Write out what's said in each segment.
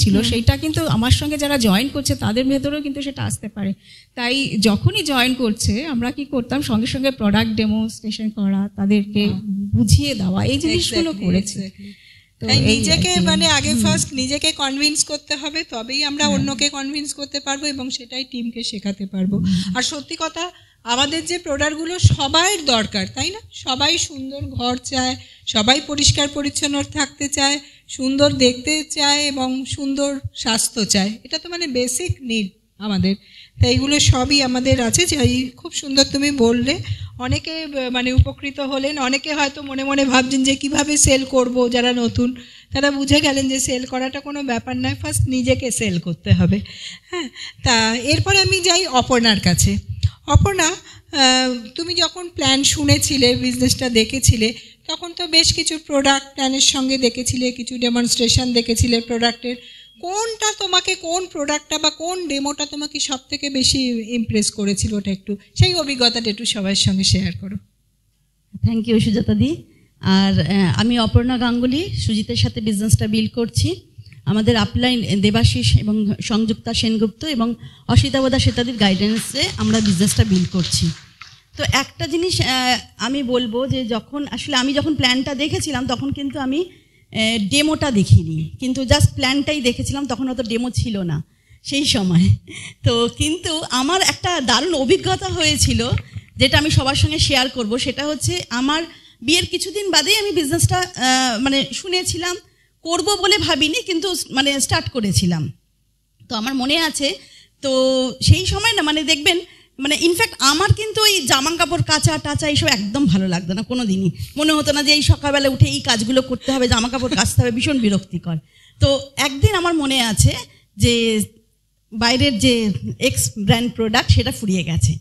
ছিল সেটা কিন্তু আমার সঙ্গে যারা জয়েন করছে তাদের ভেতরেও কিন্তু সেটা আসতে পারে তাই যখনই জয়েন করছে আমরা কি করতাম সঙ্গে সঙ্গে প্রোডাক্ট ডেমোস্ট্রেশন করা তাদেরকে বুঝিয়ে দেওয়া এই জিনিসগুলো করেছে নিজেকে মানে আগে ফার্স্ট নিজেকে কনভিন্স করতে হবে তবেই আমরা হ্যাঁ। অন্যকে কনভিন্স করতে পারবো এবং সেটাই টিমকে শেখাতে পারবো আর সত্যি কথা আমাদের যে প্রোডাক্টগুলো সবাইয়ের দরকার তাই না সবাই সুন্দর ঘর চায় সবাই পরিষ্কার পরিচ্ছন্ন থাকতে চায় সুন্দর দেখতে চায় এবং সুন্দর স্বাস্থ্য চায় এটা তো মানে বেসিক নিড আমাদের তাই এইগুলো সবই আমাদের আছে যে খুব সুন্দর তুমি বললে অনেকে মানে উপকৃত হলেন অনেকে হয়তো মনে মনে ভাবছেন যে কিভাবে সেল করব যারা নতুন তারা বুঝে গেলেন যে সেল করাটা কোনো ব্যাপার নয় ফার্স্ট নিজেকে সেল করতে হবে হ্যাঁ তা এরপরে আমি যাই অপর্ণার কাছে অপর্ণা তুমি যখন প্ল্যান শুনেছিলে বিজনেসটা দেখেছিলে তখন তো বেশ কিছু প্রোডাক্ট প্ল্যানের সঙ্গে দেখেছিলে কিছু ডেমনস্ট্রেশন দেখেছিলে প্রোডাক্টের কোনটা তোমাকে কোন প্রোডাক্টটা বা কোন ডেমোটা তোমাকে সব থেকে বেশি ইমপ্রেস করেছিল ওটা একটু সেই অভিজ্ঞতাটা একটু সবার সঙ্গে শেয়ার করো থ্যাংক ইউ সুজাতা দি আর আমি অপর্ণা গাঙ্গুলি সুজিতের সাথে বিজনেসটা বিল করছি আমাদের আপলাইন দেবাশিস এবং সংযুক্তা সেনগুপ্ত এবং অসিতাবদা সেতাদির গাইডেন্সে আমরা বিজনেসটা বিল্ড করছি তো একটা জিনিস আমি বলবো যে যখন আসলে আমি যখন প্ল্যানটা দেখেছিলাম তখন কিন্তু আমি ডেমোটা দেখিনি কিন্তু জাস্ট প্ল্যানটাই দেখেছিলাম তখন অত ডেমো ছিল না সেই সময় তো কিন্তু আমার একটা দারুণ অভিজ্ঞতা হয়েছিল যেটা আমি সবার সঙ্গে শেয়ার করব সেটা হচ্ছে আমার বিয়ের কিছুদিন বাদেই আমি বিজনেসটা মানে শুনেছিলাম করব বলে ভাবিনি কিন্তু মানে স্টার্ট করেছিলাম তো আমার মনে আছে তো সেই সময় না মানে দেখবেন মানে ইনফ্যাক্ট আমার কিন্তু ওই জামা কাপড় কাচা টাচা এইসব একদম ভালো লাগতো না কোনো দিনই মনে হতো না যে এই সকালবেলা উঠে এই কাজগুলো করতে হবে জামা কাপড় কাচতে হবে ভীষণ বিরক্তিকর তো একদিন আমার মনে আছে যে বাইরের যে এক্স ব্র্যান্ড প্রোডাক্ট সেটা ফুরিয়ে গেছে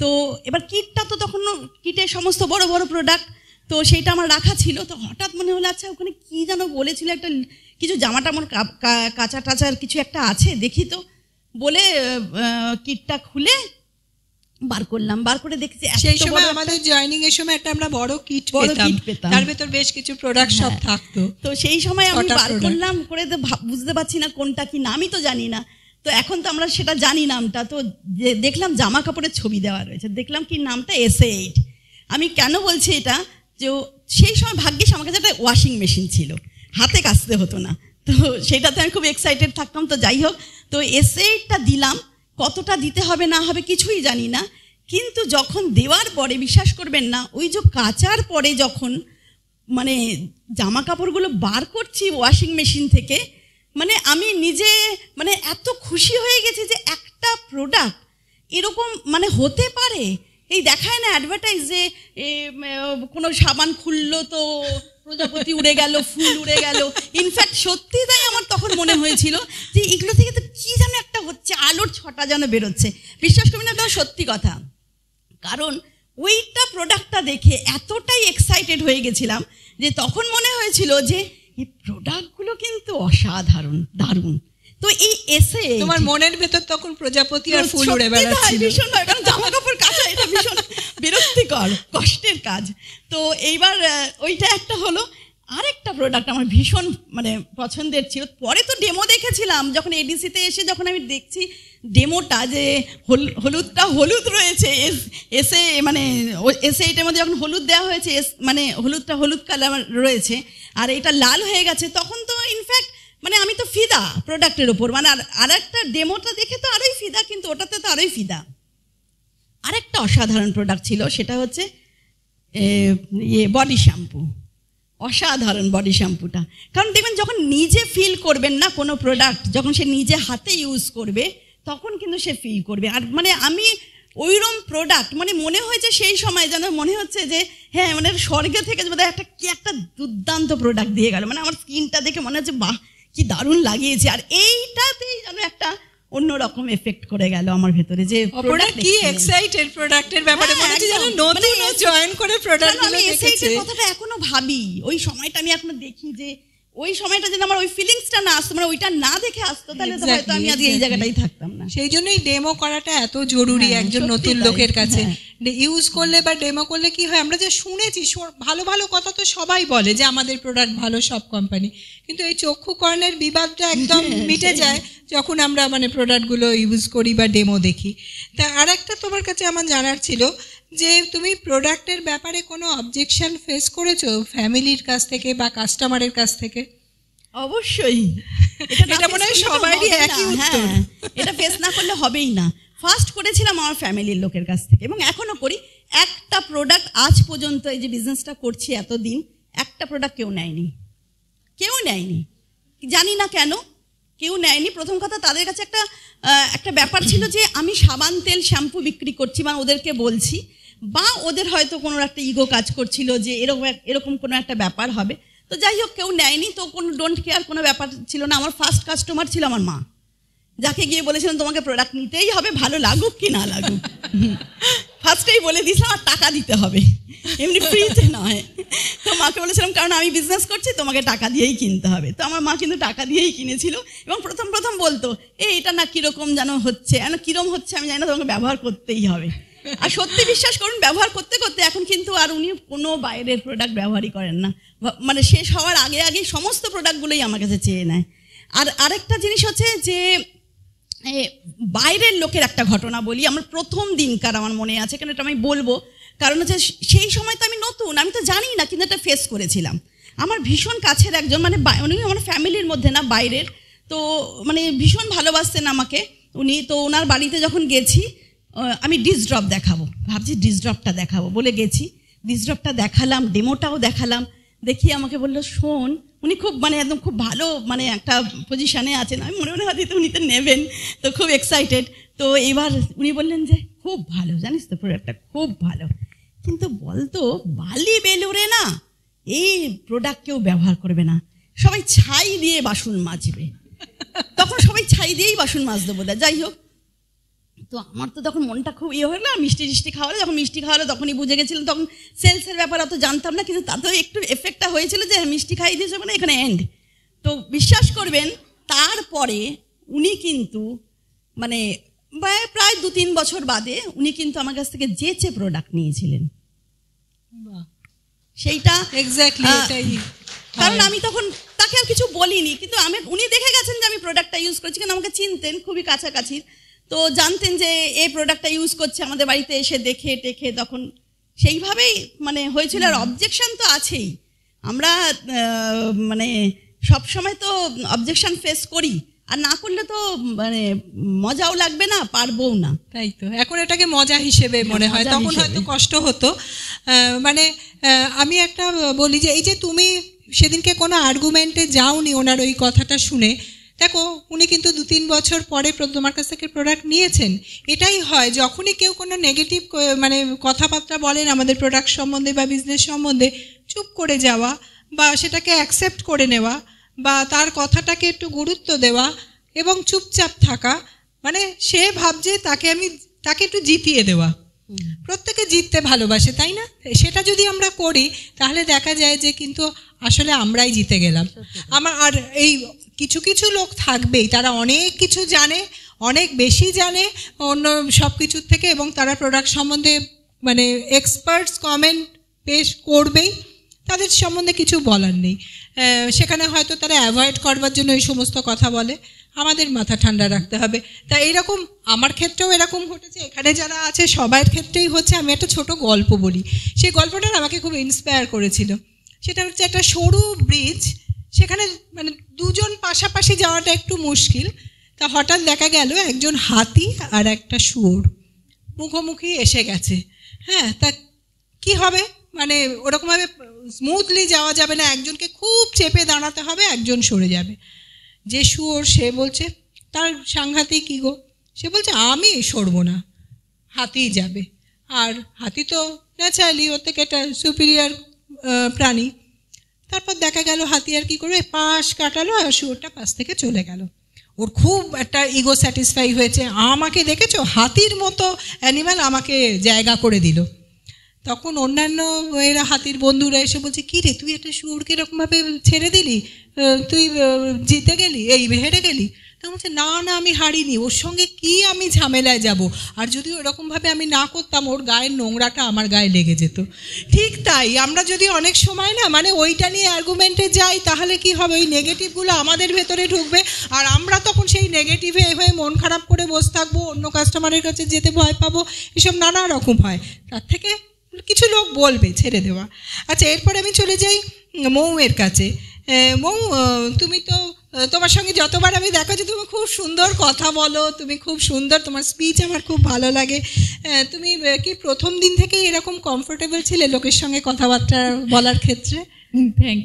তো এবার কিটটা তো তখন কিটের সমস্ত বড় বড় প্রোডাক্ট তো সেইটা আমার রাখা ছিল তো হঠাৎ মনে হলো আচ্ছা ওখানে কি যেন বলেছিল একটা কিছু জামাটা আমার কাঁচা টাচার কিছু একটা আছে দেখি তো বলে কিটটা খুলে বার করলাম বার করে দেখছি সেই সময় আমাদের জয়নিং এর সময় একটা আমরা বড় কিট পেতাম তার ভেতর বেশ কিছু প্রোডাক্ট সব হ্যাঁ। থাকতো তো সেই সময় আমি বার করলাম করে বুঝতে পারছি না কোনটা কি নামই তো জানি না তো এখন তো আমরা সেটা জানি নামটা তো দেখলাম জামা কাপড়ের ছবি দেওয়া রয়েছে দেখলাম কি নামটা এস আমি কেন বলছি এটা যে সেই সময় ভাগ্যিস আমার কাছে একটা ওয়াশিং মেশিন ছিল হাতে কাচতে হতো না তো সেটাতে আমি খুব এক্সাইটেড থাকতাম তো যাই হোক তো এসেটা দিলাম কতটা দিতে হবে না হবে কিছুই জানি না কিন্তু যখন দেওয়ার পরে বিশ্বাস করবেন না ওই যে কাচার পরে যখন মানে জামা কাপড়গুলো বার করছি ওয়াশিং মেশিন থেকে মানে আমি নিজে মানে এত খুশি হয়ে গেছি যে একটা প্রোডাক্ট এরকম মানে হতে পারে এই দেখায় না অ্যাডভার্টাইজ যে কোনো সাবান খুললো তো প্রজাপতি উড়ে গেল ফুল উড়ে গেল ইনফ্যাক্ট সত্যি তাই আমার তখন মনে হয়েছিল যে এগুলো থেকে তো কী যেন একটা হচ্ছে আলোর ছটা যেন বেরোচ্ছে বিশ্বাস করবেন না তো সত্যি কথা কারণ ওইটা প্রোডাক্টটা দেখে এতটাই এক্সাইটেড হয়ে গেছিলাম যে তখন মনে হয়েছিল যে এই প্রোডাক্টগুলো কিন্তু অসাধারণ দারুণ তো এই এসে তোমার মনের ভেতর তখন প্রজাপতি আর ফুল উড়ে বেড়াচ্ছিল ভীষণ কারণ জামা কাপড় কাছে ভীষণ বিরক্তিকর কষ্টের কাজ তো এইবার ওইটা একটা হলো আরেকটা প্রোডাক্ট আমার ভীষণ মানে পছন্দের ছিল পরে তো ডেমো দেখেছিলাম যখন এডিসিতে এসে যখন আমি দেখছি ডেমোটা যে হলুদটা হলুদ রয়েছে এসে মানে এসে এটার মধ্যে যখন হলুদ দেওয়া হয়েছে এস মানে হলুদটা হলুদ কালার রয়েছে আর এটা লাল হয়ে গেছে তখন তো ইনফ্যাক্ট মানে আমি তো ফিদা প্রোডাক্টের ওপর মানে আর একটা ডেমোটা দেখে তো আরোই ফিদা কিন্তু ওটাতে তো আরোই ফিদা আরেকটা অসাধারণ প্রোডাক্ট ছিল সেটা হচ্ছে ইয়ে বডি শ্যাম্পু অসাধারণ বডি শ্যাম্পুটা কারণ দেখবেন যখন নিজে ফিল করবেন না কোনো প্রোডাক্ট যখন সে নিজে হাতে ইউজ করবে তখন কিন্তু সে ফিল করবে আর মানে আমি ওইরম প্রোডাক্ট মানে মনে হয়েছে সেই সময় যেন মনে হচ্ছে যে হ্যাঁ মানে স্বর্গে থেকে বোধহয় একটা কি একটা দুর্দান্ত প্রোডাক্ট দিয়ে গেল মানে আমার স্কিনটা দেখে মনে হচ্ছে বাহ কি দারুণ লাগিয়েছে আর এইটাতেই যেন একটা অন্যরকম এফেক্ট করে গেল আমার ভেতরে যে প্রোডাক্ট কি এক্সাইটেড প্রোডাক্টের ব্যাপারে মনে হচ্ছে যেন হ্যাঁ, নতুন জয়েন মানে করে প্রোডাক্ট আমি এক্সাইটেড কথাটা এখনো ভাবি ওই সময়টা আমি এখনো দেখি যে ওই সময়টা যদি আমার ওই ফিলিংসটা না আসতো মানে ওইটা না দেখে আসতো তাহলে হয়তো আমি আজকে এই জায়গাটাই থাকতাম না সেই জন্যই ডেমো করাটা এত জরুরি হ্যাঁ, একজন নতুন লোকের কাছে ইউজ হ্যাঁ। করলে বা ডেমো করলে কি হয় আমরা যে শুনেছি ভালো ভালো কথা তো সবাই বলে যে আমাদের প্রোডাক্ট ভালো সব কোম্পানি কিন্তু এই চক্ষু কর্ণের বিবাদটা একদম হ্যাঁ, মিটে যায় যখন আমরা মানে প্রোডাক্টগুলো ইউজ করি বা ডেমো দেখি তা আর একটা তোমার কাছে আমার জানার ছিল যে তুমি প্রোডাক্টের ব্যাপারে কোনো অবজেকশন ফেস করেছো ফ্যামিলির কাছ থেকে বা কাস্টমারের কাছ থেকে অবশ্যই এটা মনে হয় সবারই একই উত্তর হ্যাঁ, হ্যাঁ। এটা ফেস না করলে হবেই না ফার্স্ট করেছিলাম আমার ফ্যামিলির লোকের কাছ থেকে এবং এখনও করি একটা প্রোডাক্ট আজ পর্যন্ত এই যে বিজনেসটা করছি এতদিন একটা প্রোডাক্ট কেউ নেয়নি কেউ নেয়নি জানি না কেন কেউ নেয়নি প্রথম কথা তাদের কাছে একটা একটা ব্যাপার ছিল যে আমি সাবান তেল শ্যাম্পু বিক্রি করছি বা মানে ওদেরকে বলছি বা ওদের হয়তো কোনো একটা ইগো কাজ করছিল যে এরকম এরকম কোনো একটা ব্যাপার হবে তো যাই হোক কেউ নেয়নি তো কোনো ডোন্ট কেয়ার কোনো ব্যাপার ছিল না আমার ফার্স্ট কাস্টমার ছিল আমার মা যাকে গিয়ে বলেছিলাম তোমাকে প্রোডাক্ট নিতেই হবে ভালো লাগুক কি না লাগুক ফার্স্টেই বলে দিয়েছিলাম আর টাকা দিতে হবে এমনি ফ্রিতে নয় তো মাকে বলেছিলাম কারণ আমি বিজনেস করছি তোমাকে টাকা দিয়েই কিনতে হবে তো আমার মা কিন্তু টাকা দিয়েই কিনেছিল এবং প্রথম প্রথম বলতো এই এটা না কীরকম যেন হচ্ছে কেন কীরকম হচ্ছে আমি জানি না তোমাকে ব্যবহার করতেই হবে আর সত্যি বিশ্বাস করুন ব্যবহার করতে করতে এখন কিন্তু আর উনি কোনো বাইরের প্রোডাক্ট ব্যবহারই করেন না মানে শেষ হওয়ার আগে আগে সমস্ত প্রোডাক্টগুলোই আমার কাছে চেয়ে নেয় আর আরেকটা জিনিস হচ্ছে যে বাইরের লোকের একটা ঘটনা বলি আমার প্রথম দিনকার আমার মনে আছে কেন এটা আমি বলবো কারণ হচ্ছে সেই সময় তো আমি নতুন আমি তো জানি না কিন্তু এটা ফেস করেছিলাম আমার ভীষণ কাছের একজন মানে উনি আমার ফ্যামিলির মধ্যে না বাইরের তো মানে ভীষণ ভালোবাসতেন আমাকে উনি তো ওনার বাড়িতে যখন গেছি আমি ডিসড্রপ দেখাবো ভাবছি ডিসড্রপটা দেখাবো বলে গেছি ডিসড্রপটা দেখালাম ডেমোটাও দেখালাম দেখি আমাকে বললো শোন উনি খুব মানে একদম খুব ভালো মানে একটা পজিশানে আছেন আমি মনে মনে হয় তো উনি তো নেবেন তো খুব এক্সাইটেড তো এবার উনি বললেন যে খুব ভালো জানিস তো প্রোডাক্টটা খুব ভালো কিন্তু বলতো বালি বেলুরে না এই প্রোডাক্ট কেউ ব্যবহার করবে না সবাই ছাই দিয়ে বাসন মাজবে তখন সবাই ছাই দিয়েই বাসন মাজ দেবো যাই হোক তো আমার তো তখন মনটা খুব ইয়ে হলো মিষ্টি টিষ্টি খাওয়ালো যখন মিষ্টি খাওয়ালো তখনই বুঝে গেছিলাম তখন সেলসের ব্যাপার অত জানতাম না কিন্তু তাতেও একটু এফেক্টটা হয়েছিল যে হ্যাঁ, মিষ্টি খাইয়ে দিয়েছে মানে এখানে এন্ড তো বিশ্বাস করবেন তারপরে উনি কিন্তু মানে প্রায় দু তিন বছর বাদে উনি কিন্তু আমার কাছ থেকে যে চেয়ে প্রোডাক্ট নিয়েছিলেন সেইটা কারণ আমি তখন তাকে আর কিছু বলিনি কিন্তু আমি উনি দেখে গেছেন যে আমি প্রোডাক্টটা ইউজ করছি কিন্তু আমাকে চিনতেন খুবই কাছাকাছি তো জানতেন যে এই প্রোডাক্টটা ইউজ করছে আমাদের বাড়িতে এসে দেখে টেখে তখন সেইভাবেই মানে হয়েছিল আর অবজেকশান তো আছেই আমরা মানে সবসময় তো অবজেকশন ফেস করি আর না করলে তো মানে মজাও লাগবে না পারবও না তাই তো এখন এটাকে মজা হিসেবে হ্যাঁ, মনে হয় তখন হয়তো কষ্ট হতো মানে আমি একটা বলি যে এই যে তুমি সেদিনকে কোনো আর্গুমেন্টে যাওনি ওনার ওই কথাটা শুনে দেখো উনি কিন্তু দু তিন বছর পরে তোমার কাছ থেকে প্রোডাক্ট নিয়েছেন এটাই হয় যখনই কেউ কোনো নেগেটিভ মানে কথাবার্তা বলেন আমাদের প্রোডাক্ট সম্বন্ধে বা বিজনেস সম্বন্ধে চুপ করে যাওয়া বা সেটাকে অ্যাকসেপ্ট করে নেওয়া বা তার কথাটাকে একটু গুরুত্ব দেওয়া এবং চুপচাপ থাকা মানে সে ভাবছে তাকে আমি তাকে একটু জিতিয়ে দেওয়া প্রত্যেকে জিততে ভালোবাসে তাই না সেটা যদি আমরা করি তাহলে দেখা যায় যে কিন্তু আসলে আমরাই জিতে গেলাম আমার আর এই কিছু কিছু লোক থাকবেই তারা অনেক কিছু জানে অনেক বেশি জানে অন্য সব কিছুর থেকে এবং তারা প্রোডাক্ট সম্বন্ধে মানে এক্সপার্টস কমেন্ট পেশ করবেই তাদের সম্বন্ধে কিছু বলার নেই সেখানে হয়তো তারা অ্যাভয়েড করবার জন্য এই সমস্ত কথা বলে আমাদের মাথা ঠান্ডা রাখতে হবে তা এরকম আমার ক্ষেত্রেও এরকম ঘটেছে এখানে যারা আছে সবার ক্ষেত্রেই হচ্ছে আমি একটা ছোট গল্প বলি সেই গল্পটা আমাকে খুব ইন্সপায়ার করেছিল সেটা হচ্ছে একটা সরু ব্রিজ সেখানে মানে দুজন পাশাপাশি যাওয়াটা একটু মুশকিল তা হঠাৎ দেখা গেল একজন হাতি আর একটা শুয়োর মুখোমুখি এসে গেছে হ্যাঁ তা কি হবে মানে ওরকমভাবে স্মুথলি যাওয়া যাবে না একজনকে খুব চেপে দাঁড়াতে হবে একজন সরে যাবে যে শুয়োর সে বলছে তার সাংঘাতিক কী গো সে বলছে আমি সরব না হাতি যাবে আর হাতি তো ন্যাচারালি ওর থেকে একটা সুপিরিয়ার প্রাণী তারপর দেখা গেল হাতিয়ার কি করবে পাশ কাটালো আর শুয়োরটা পাশ থেকে চলে গেল ওর খুব একটা ইগো স্যাটিসফাই হয়েছে আমাকে দেখেছো হাতির মতো অ্যানিম্যাল আমাকে জায়গা করে দিল তখন অন্যান্য এরা হাতির বন্ধুরা এসে বলছে কী রে তুই একটা শুয়োরকে এরকমভাবে ছেড়ে দিলি তুই জিতে গেলি এই হেরে গেলি বলছে না না আমি হারিনি ওর সঙ্গে কি আমি ঝামেলায় যাব আর যদি ওরকমভাবে আমি না করতাম ওর গায়ের নোংরাটা আমার গায়ে লেগে যেত ঠিক তাই আমরা যদি অনেক সময় না মানে ওইটা নিয়ে অ্যার্গুমেন্টে যাই তাহলে কি হবে ওই নেগেটিভগুলো আমাদের ভেতরে ঢুকবে আর আমরা তখন সেই নেগেটিভে হয়ে মন খারাপ করে বসে থাকবো অন্য কাস্টমারের কাছে যেতে ভয় পাবো এসব নানা রকম হয় তার থেকে কিছু লোক বলবে ছেড়ে দেওয়া আচ্ছা এরপরে আমি চলে যাই মৌয়ের কাছে মৌ তুমি তো তোমার সঙ্গে যতবার আমি দেখা যে তুমি খুব সুন্দর কথা বলো তুমি খুব সুন্দর তোমার স্পিচ আমার খুব ভালো লাগে তুমি কি প্রথম দিন থেকে এরকম কমফোর্টেবল ছিলে লোকের সঙ্গে কথাবার্তা বলার ক্ষেত্রে হ্যাঁ,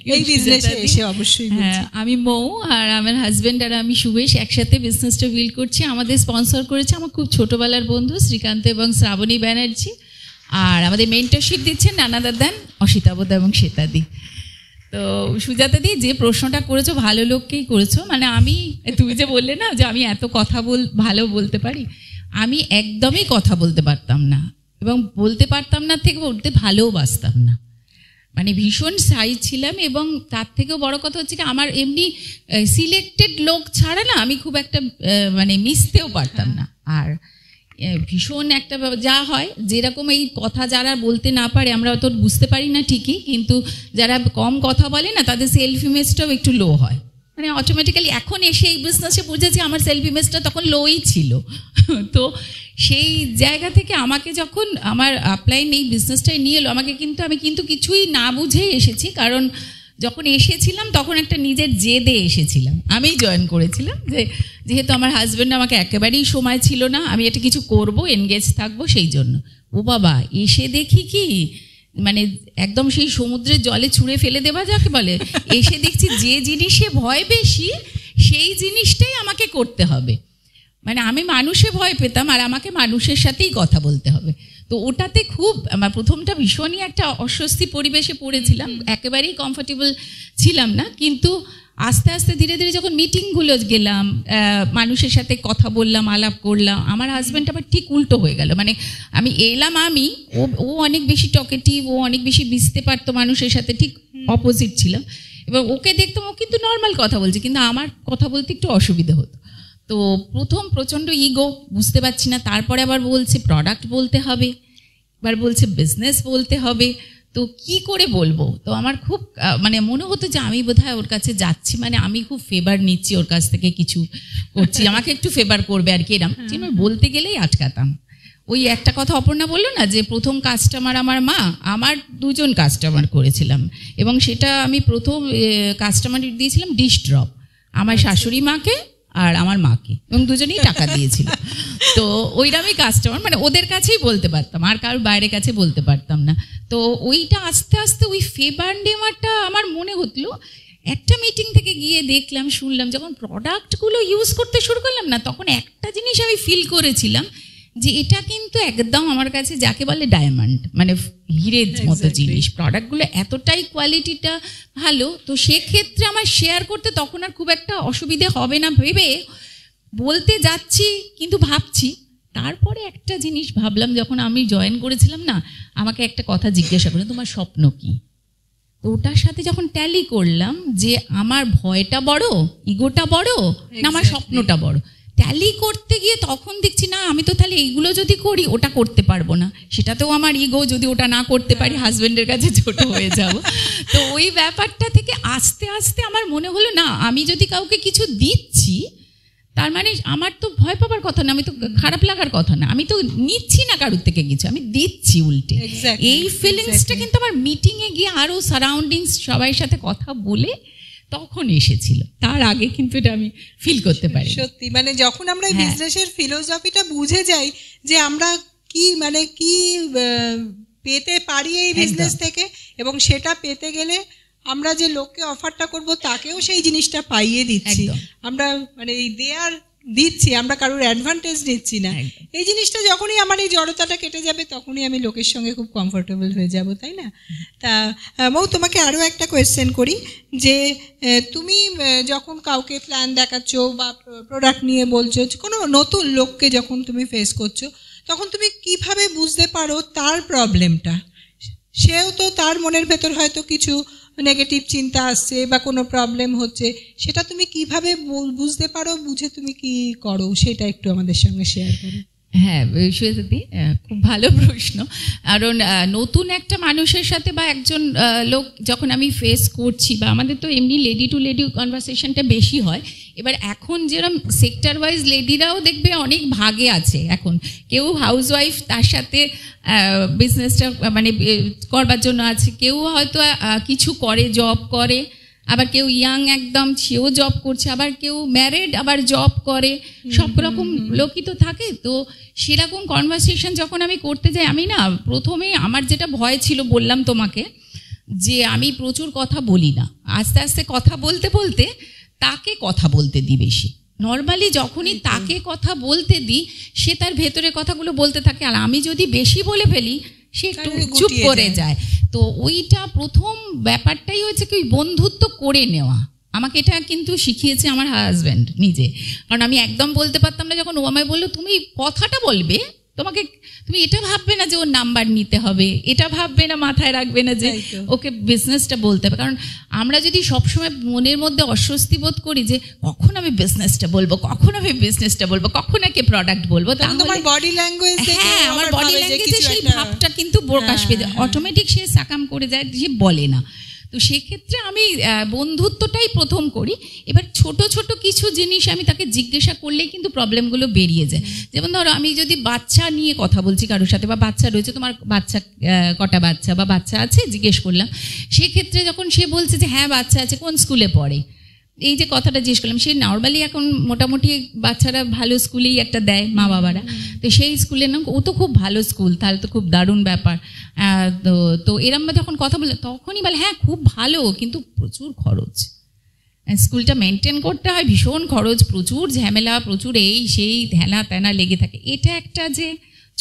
আমি মৌ আর আমার হাজব্যান্ড আর আমি সুবেশ একসাথে বিজনেসটা বিল্ড করছি আমাদের স্পন্সর করেছে আমার খুব ছোটবেলার বন্ধু শ্রীকান্ত এবং শ্রাবণী ব্যানার্জি আর আমাদের মেন্টরশিপ দিচ্ছেন নানা দেন অসিতাবদা এবং শ্বেতাদি তো সুজাতা দি যে প্রশ্নটা করেছো ভালো লোককেই করেছো মানে আমি তুমি যে বললে না যে আমি এত কথা বল ভালো বলতে পারি আমি একদমই কথা বলতে পারতাম না এবং বলতে পারতাম না থেকে বলতে ভালোবাসতাম না মানে ভীষণ সাই ছিলাম এবং তার থেকেও বড় কথা হচ্ছে কি আমার এমনি সিলেক্টেড লোক ছাড়া না আমি খুব একটা মানে মিশতেও পারতাম না আর ভীষণ একটা যা হয় যেরকম এই কথা যারা বলতে না পারে আমরা তো বুঝতে পারি না ঠিকই কিন্তু যারা কম কথা বলে না তাদের সেলফ ইমেজটাও একটু লো হয় মানে অটোমেটিক্যালি এখন এসে এই বিজনেসে বুঝেছি আমার সেলফ ইমেজটা তখন লোই ছিল তো সেই জায়গা থেকে আমাকে যখন আমার আপলাইন এই বিজনেসটাই নিয়ে এলো আমাকে কিন্তু আমি কিন্তু কিছুই না বুঝেই এসেছি কারণ যখন এসেছিলাম তখন একটা নিজের জেদে এসেছিলাম আমি জয়েন করেছিলাম যে যেহেতু আমার হাজব্যান্ড আমাকে একেবারেই সময় ছিল না আমি এটা কিছু করব এনগেজ থাকবো সেই জন্য ও বাবা এসে দেখি কি মানে একদম সেই সমুদ্রের জলে ছুঁড়ে ফেলে দেওয়া যাকে বলে এসে দেখছি যে জিনিসে ভয় বেশি সেই জিনিসটাই আমাকে করতে হবে মানে আমি মানুষে ভয় পেতাম আর আমাকে মানুষের সাথেই কথা বলতে হবে তো ওটাতে খুব আমার প্রথমটা ভীষণই একটা অস্বস্তি পরিবেশে পড়েছিলাম একেবারেই কমফর্টেবল ছিলাম না কিন্তু আস্তে আস্তে ধীরে ধীরে যখন মিটিংগুলো গেলাম মানুষের সাথে কথা বললাম আলাপ করলাম আমার হাজব্যান্ড আবার ঠিক উল্টো হয়ে গেল মানে আমি এলাম আমি ও ও অনেক বেশি টকেটিভ ও অনেক বেশি বিসতে পারতো মানুষের সাথে ঠিক অপোজিট ছিলাম এবার ওকে দেখতাম ও কিন্তু নর্মাল কথা বলছে কিন্তু আমার কথা বলতে একটু অসুবিধা হতো তো প্রথম প্রচণ্ড ইগো বুঝতে পারছি না তারপরে আবার বলছে প্রোডাক্ট বলতে হবে এবার বলছে বিজনেস বলতে হবে তো কি করে বলবো তো আমার খুব মানে মনে হতো যে আমি বোধ ওর কাছে যাচ্ছি মানে আমি খুব ফেভার নিচ্ছি ওর কাছ থেকে কিছু করছি আমাকে একটু ফেভার করবে আর কি এরম আমি হ্যাঁ। বলতে গেলেই আটকাতাম ওই একটা কথা অপর্ণা বললো না যে প্রথম কাস্টমার আমার মা আমার দুজন কাস্টমার করেছিলাম এবং সেটা আমি প্রথম কাস্টমার দিয়েছিলাম ডিশ ড্রপ আমার আচ্ছা। শাশুড়ি মাকে আর আমার মাকে এবং দুজনেই টাকা দিয়েছিল তো ওইরকমই কাস্টমার মানে ওদের কাছেই বলতে পারতাম আর কারোর বাইরের কাছে বলতে পারতাম না তো ওইটা আস্তে আস্তে ওই ফেবার ডেমারটা আমার মনে হতলো একটা মিটিং থেকে গিয়ে দেখলাম শুনলাম যখন প্রোডাক্টগুলো ইউজ করতে শুরু করলাম না তখন একটা জিনিস আমি ফিল করেছিলাম যে এটা কিন্তু একদম আমার কাছে যাকে বলে ডায়মন্ড মানে হিরের মতো জিনিস প্রোডাক্টগুলো এতটাই কোয়ালিটিটা ভালো তো সেক্ষেত্রে আমার শেয়ার করতে তখন আর খুব একটা অসুবিধে হবে না ভেবে বলতে যাচ্ছি কিন্তু ভাবছি তারপরে একটা জিনিস ভাবলাম যখন আমি জয়েন করেছিলাম না আমাকে একটা কথা জিজ্ঞাসা করলাম তোমার স্বপ্ন কি তো ওটার সাথে যখন ট্যালি করলাম যে আমার ভয়টা বড় ইগোটা বড় না আমার স্বপ্নটা বড় ট্যালি করতে গিয়ে তখন দেখছি না আমি তো তাহলে এইগুলো যদি করি ওটা করতে পারবো না সেটাতেও আমার ইগো যদি ওটা না করতে পারি হাজব্যান্ডের কাছে ছোট হয়ে যাব তো ওই ব্যাপারটা থেকে আস্তে আস্তে আমার মনে হলো না আমি যদি কাউকে কিছু দিচ্ছি তার মানে আমার তো ভয় পাবার কথা না আমি তো খারাপ লাগার কথা না আমি তো নিচ্ছি না কারোর থেকে কিছু আমি দিচ্ছি উল্টে এই ফিলিংসটা কিন্তু আমার মিটিংয়ে গিয়ে আরও সারাউন্ডিংস সবাই সাথে কথা বলে তখন এসেছিল তার আগে কিন্তু এটা আমি ফিল করতে পারি সত্যি মানে যখন আমরা বিজনেসের হ্যাঁ। ফিলোসফিটা বুঝে যাই যে আমরা কি মানে কি পেতে পারি এই বিজনেস থেকে এবং সেটা পেতে গেলে আমরা যে লোককে অফারটা করব তাকেও সেই জিনিসটা পাইয়ে দিচ্ছি আমরা মানে এই দেয়ার দিচ্ছি আমরা কারোর অ্যাডভান্টেজ নিচ্ছি না এই জিনিসটা যখনই আমার এই জড়তাটা কেটে যাবে তখনই আমি লোকের সঙ্গে খুব কমফোর্টেবল হয়ে যাব তাই না তা মৌ তোমাকে আরও একটা কোয়েশ্চেন করি যে তুমি যখন কাউকে প্ল্যান দেখাচ্ছ বা প্রোডাক্ট নিয়ে বলছো কোনো নতুন লোককে যখন তুমি ফেস করছো তখন তুমি কিভাবে বুঝতে পারো তার প্রবলেমটা সেও তো তার মনের ভেতর হয়তো কিছু নেগেটিভ চিন্তা আসছে বা কোনো প্রবলেম হচ্ছে সেটা তুমি কিভাবে বুঝতে পারো বুঝে তুমি কি করো সেটা একটু আমাদের সঙ্গে শেয়ার করো হ্যাঁ বিশ্বজিৎদি খুব ভালো প্রশ্ন কারণ নতুন একটা মানুষের সাথে বা একজন লোক যখন আমি ফেস করছি বা আমাদের তো এমনি লেডি টু লেডি কনভারসেশনটা বেশি হয় এবার এখন যেরকম সেক্টর ওয়াইজ লেডিরাও দেখবে অনেক ভাগে আছে এখন কেউ হাউস ওয়াইফ তার সাথে বিজনেসটা মানে করবার জন্য আছে কেউ হয়তো কিছু করে জব করে আবার কেউ ইয়াং একদম সেও জব করছে আবার কেউ ম্যারেড আবার জব করে সব রকম লোকই তো থাকে তো সেরকম কনভারসেশন যখন আমি করতে যাই আমি না প্রথমে আমার যেটা ভয় ছিল বললাম তোমাকে যে আমি প্রচুর কথা বলি না আস্তে আস্তে কথা বলতে বলতে তাকে কথা বলতে দিই বেশি নর্মালি যখনই তাকে কথা বলতে দিই সে তার ভেতরে কথাগুলো বলতে থাকে আর আমি যদি বেশি বলে ফেলি সে একটু চুপ করে যায় তো ওইটা প্রথম ব্যাপারটাই হয়েছে কি ওই বন্ধুত্ব করে নেওয়া আমাকে এটা কিন্তু শিখিয়েছে আমার হাজব্যান্ড নিজে কারণ আমি একদম বলতে পারতাম না যখন ও আমায় বললো তুমি কথাটা বলবে তোমাকে তুমি এটা ভাববে না যে ওর নাম্বার নিতে হবে এটা ভাববে না মাথায় রাখবে না যে ওকে বিজনেসটা বলতে হবে কারণ আমরা যদি সবসময় মনের মধ্যে অস্বস্তি বোধ করি যে কখন আমি বিজনেসটা বলবো কখন আমি বিজনেসটা বলবো কখন একে প্রোডাক্ট বলবো তোমার বডি ল্যাঙ্গুয়েজ হ্যাঁ আমার বডি ল্যাঙ্গুয়েজে সেই ভাবটা কিন্তু প্রকাশ পেয়ে যায় অটোমেটিক হ্যাঁ। সে সাকাম করে যায় যে বলে না তো সেক্ষেত্রে আমি বন্ধুত্বটাই প্রথম করি এবার ছোট ছোট কিছু জিনিস আমি তাকে জিজ্ঞাসা করলেই কিন্তু প্রবলেমগুলো বেরিয়ে যায় যেমন ধরো আমি যদি বাচ্চা নিয়ে কথা বলছি কারোর সাথে বা বাচ্চা রয়েছে তোমার বাচ্চা কটা বাচ্চা বা বাচ্চা আছে জিজ্ঞেস করলাম সেক্ষেত্রে যখন সে বলছে যে হ্যাঁ বাচ্চা আছে কোন স্কুলে পড়ে এই যে কথাটা জিজ্ঞেস করলাম সেই নর্মালি এখন মোটামুটি বাচ্চারা ভালো স্কুলেই একটা দেয় মা বাবারা তো সেই স্কুলের নাম ও তো খুব ভালো স্কুল তাহলে তো খুব দারুণ ব্যাপার তো তো এরম্বা যখন কথা বললাম তখনই বলে হ্যাঁ খুব ভালো কিন্তু প্রচুর খরচ স্কুলটা মেনটেন করতে হয় ভীষণ খরচ প্রচুর ঝামেলা প্রচুর এই সেই ধ্যানা ত্যানা লেগে থাকে এটা একটা যে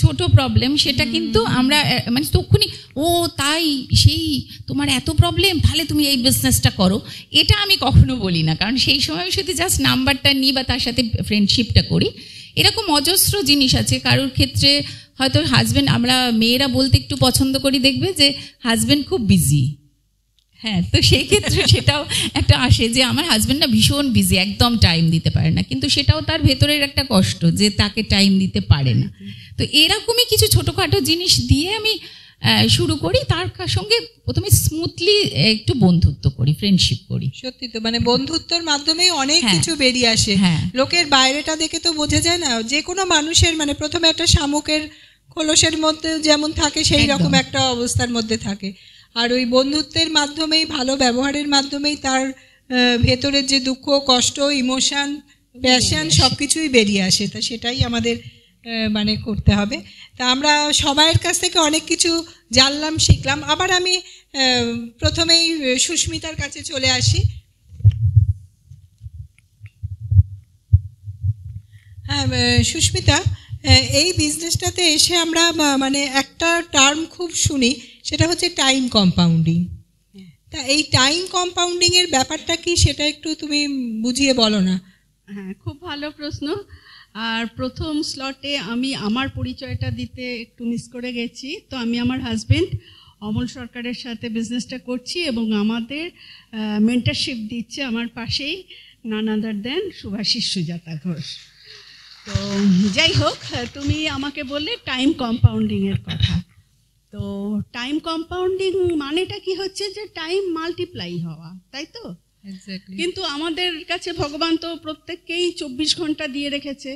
ছোট প্রবলেম সেটা কিন্তু আমরা মানে তখনই ও তাই সেই তোমার এত প্রবলেম তাহলে তুমি এই বিজনেসটা করো এটা আমি কখনো বলি না কারণ সেই সময় শুধু জাস্ট নাম্বারটা নিই বা তার সাথে ফ্রেন্ডশিপটা করি এরকম অজস্র জিনিস আছে কারোর ক্ষেত্রে হয়তো হাজব্যান্ড আমরা মেয়েরা বলতে একটু পছন্দ করি দেখবে যে হাজব্যান্ড খুব বিজি হ্যাঁ তো সেই ক্ষেত্রে সেটাও একটা আসে যে আমার হাজব্যান্ড না ভীষণ বিজি একদম টাইম দিতে পারে না কিন্তু সেটাও তার ভেতরের একটা কষ্ট যে তাকে টাইম দিতে পারে না তো এরকমই কিছু ছোটোখাটো জিনিস দিয়ে আমি শুরু করি তার সঙ্গে প্রথমে স্মুথলি একটু বন্ধুত্ব করি ফ্রেন্ডশিপ করি সত্যি তো মানে বন্ধুত্বর মাধ্যমে অনেক হ্যাঁ, কিছু বেরিয়ে আসে হ্যাঁ লোকের বাইরেটা দেখে তো বোঝা যায় না যে কোনো মানুষের মানে প্রথমে একটা শামুকের খোলসের মধ্যে যেমন থাকে সেই রকম একটা অবস্থার মধ্যে থাকে আর ওই বন্ধুত্বের মাধ্যমেই ভালো ব্যবহারের মাধ্যমেই তার ভেতরের যে দুঃখ কষ্ট ইমোশান প্যাশান সব কিছুই বেরিয়ে আসে তা সেটাই আমাদের মানে করতে হবে তা আমরা সবাইয়ের কাছ থেকে অনেক কিছু জানলাম শিখলাম আবার আমি প্রথমেই সুস্মিতার কাছে চলে আসি হ্যাঁ সুস্মিতা এই বিজনেসটাতে এসে আমরা মানে একটা টার্ম খুব শুনি সেটা হচ্ছে টাইম কম্পাউন্ডিং তা এই টাইম কম্পাউন্ডিংয়ের ব্যাপারটা কি সেটা একটু তুমি বুঝিয়ে বলো না হ্যাঁ খুব ভালো প্রশ্ন আর প্রথম স্লটে আমি আমার পরিচয়টা দিতে একটু মিস করে গেছি তো আমি আমার হাজব্যান্ড অমল সরকারের সাথে বিজনেসটা করছি এবং আমাদের মেন্টারশিপ দিচ্ছে আমার পাশেই নানাদার দেন সুভাষিস সুজাতা ঘোষ তো যাই হোক তুমি আমাকে বললে টাইম কম্পাউন্ডিংয়ের কথা তো টাইম কম্পাউন্ডিং মানেটা কি হচ্ছে যে টাইম মাল্টিপ্লাই হওয়া তাই তো কিন্তু আমাদের কাছে ভগবান তো প্রত্যেককেই চব্বিশ ঘন্টা দিয়ে রেখেছে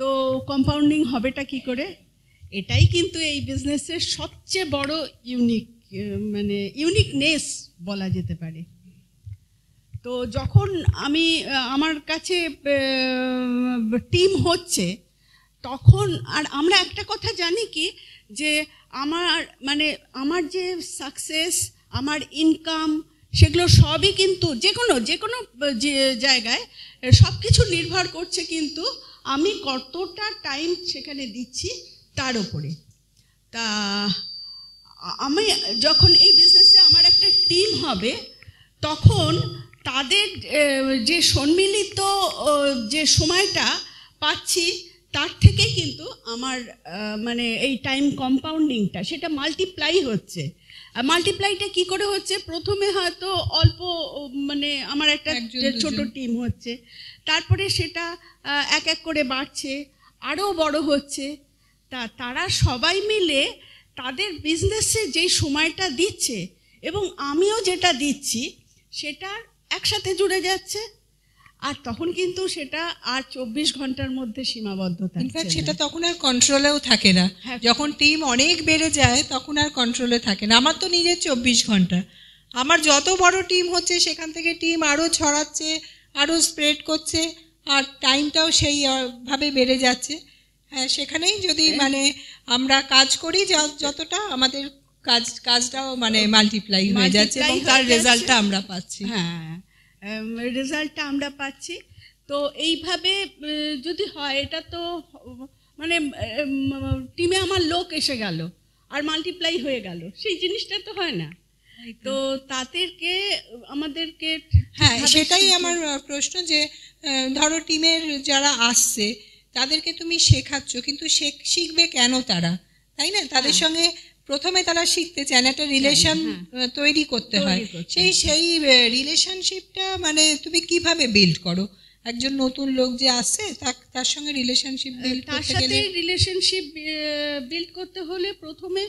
তো কম্পাউন্ডিং হবেটা কি করে এটাই কিন্তু এই বিজনেসের সবচেয়ে বড় ইউনিক মানে ইউনিকনেস বলা যেতে পারে তো যখন আমি আমার কাছে টিম হচ্ছে তখন আর আমরা একটা কথা জানি কি যে আমার মানে আমার যে সাকসেস আমার ইনকাম সেগুলো সবই কিন্তু যে কোনো যে কোনো জায়গায় সব কিছু নির্ভর করছে কিন্তু আমি কতটা টাইম সেখানে দিচ্ছি তার উপরে তা আমি যখন এই বিজনেসে আমার একটা টিম হবে তখন তাদের যে সম্মিলিত যে সময়টা পাচ্ছি তার থেকেই কিন্তু আমার মানে এই টাইম কম্পাউন্ডিংটা সেটা মাল্টিপ্লাই হচ্ছে মাল্টিপ্লাইটা কি করে হচ্ছে প্রথমে হয়তো অল্প মানে আমার একটা ছোট টিম হচ্ছে তারপরে সেটা এক এক করে বাড়ছে আরও বড় হচ্ছে তা তারা সবাই মিলে তাদের বিজনেসে যেই সময়টা দিচ্ছে এবং আমিও যেটা দিচ্ছি সেটা একসাথে জুড়ে যাচ্ছে আর তখন কিন্তু সেটা আর চব্বিশ ঘন্টার মধ্যে সীমাবদ্ধ থাকে সেটা তখন আর কন্ট্রোলেও থাকে না হ্যাঁ। যখন টিম অনেক বেড়ে যায় তখন আর কন্ট্রোলে থাকে না আমার তো নিজের চব্বিশ ঘন্টা আমার যত বড় টিম হচ্ছে সেখান থেকে টিম আরও ছড়াচ্ছে আরও স্প্রেড করছে আর টাইমটাও সেই ভাবে বেড়ে যাচ্ছে হ্যাঁ সেখানেই যদি মানে আমরা কাজ করি যতটা আমাদের কাজ কাজটাও মানে মাল্টিপ্লাই হয়ে যাচ্ছে এবং তার রেজাল্টটা আমরা পাচ্ছি হ্যাঁ রেজাল্টটা আমরা পাচ্ছি তো এইভাবে যদি হয় এটা তো মানে টিমে আমার লোক এসে গেল আর মাল্টিপ্লাই হয়ে গেল সেই জিনিসটা তো হয় না তো তাদেরকে আমাদেরকে হ্যাঁ সেটাই আমার প্রশ্ন যে ধরো টিমের যারা আসছে তাদেরকে তুমি শেখাচ্ছ কিন্তু শিখবে কেন তারা তাই না তাদের হ্যাঁ। সঙ্গে প্রথমে তারা শিখতে চান একটা রিলেশন তৈরি করতে হয় সেই সেই রিলেশনশিপটা মানে তুমি কিভাবে বিল্ড করো একজন নতুন লোক যে আসছে তার সঙ্গে রিলেশনশিপ বিল্ড তার সাথে রিলেশনশিপ বিল্ড করতে হলে প্রথমে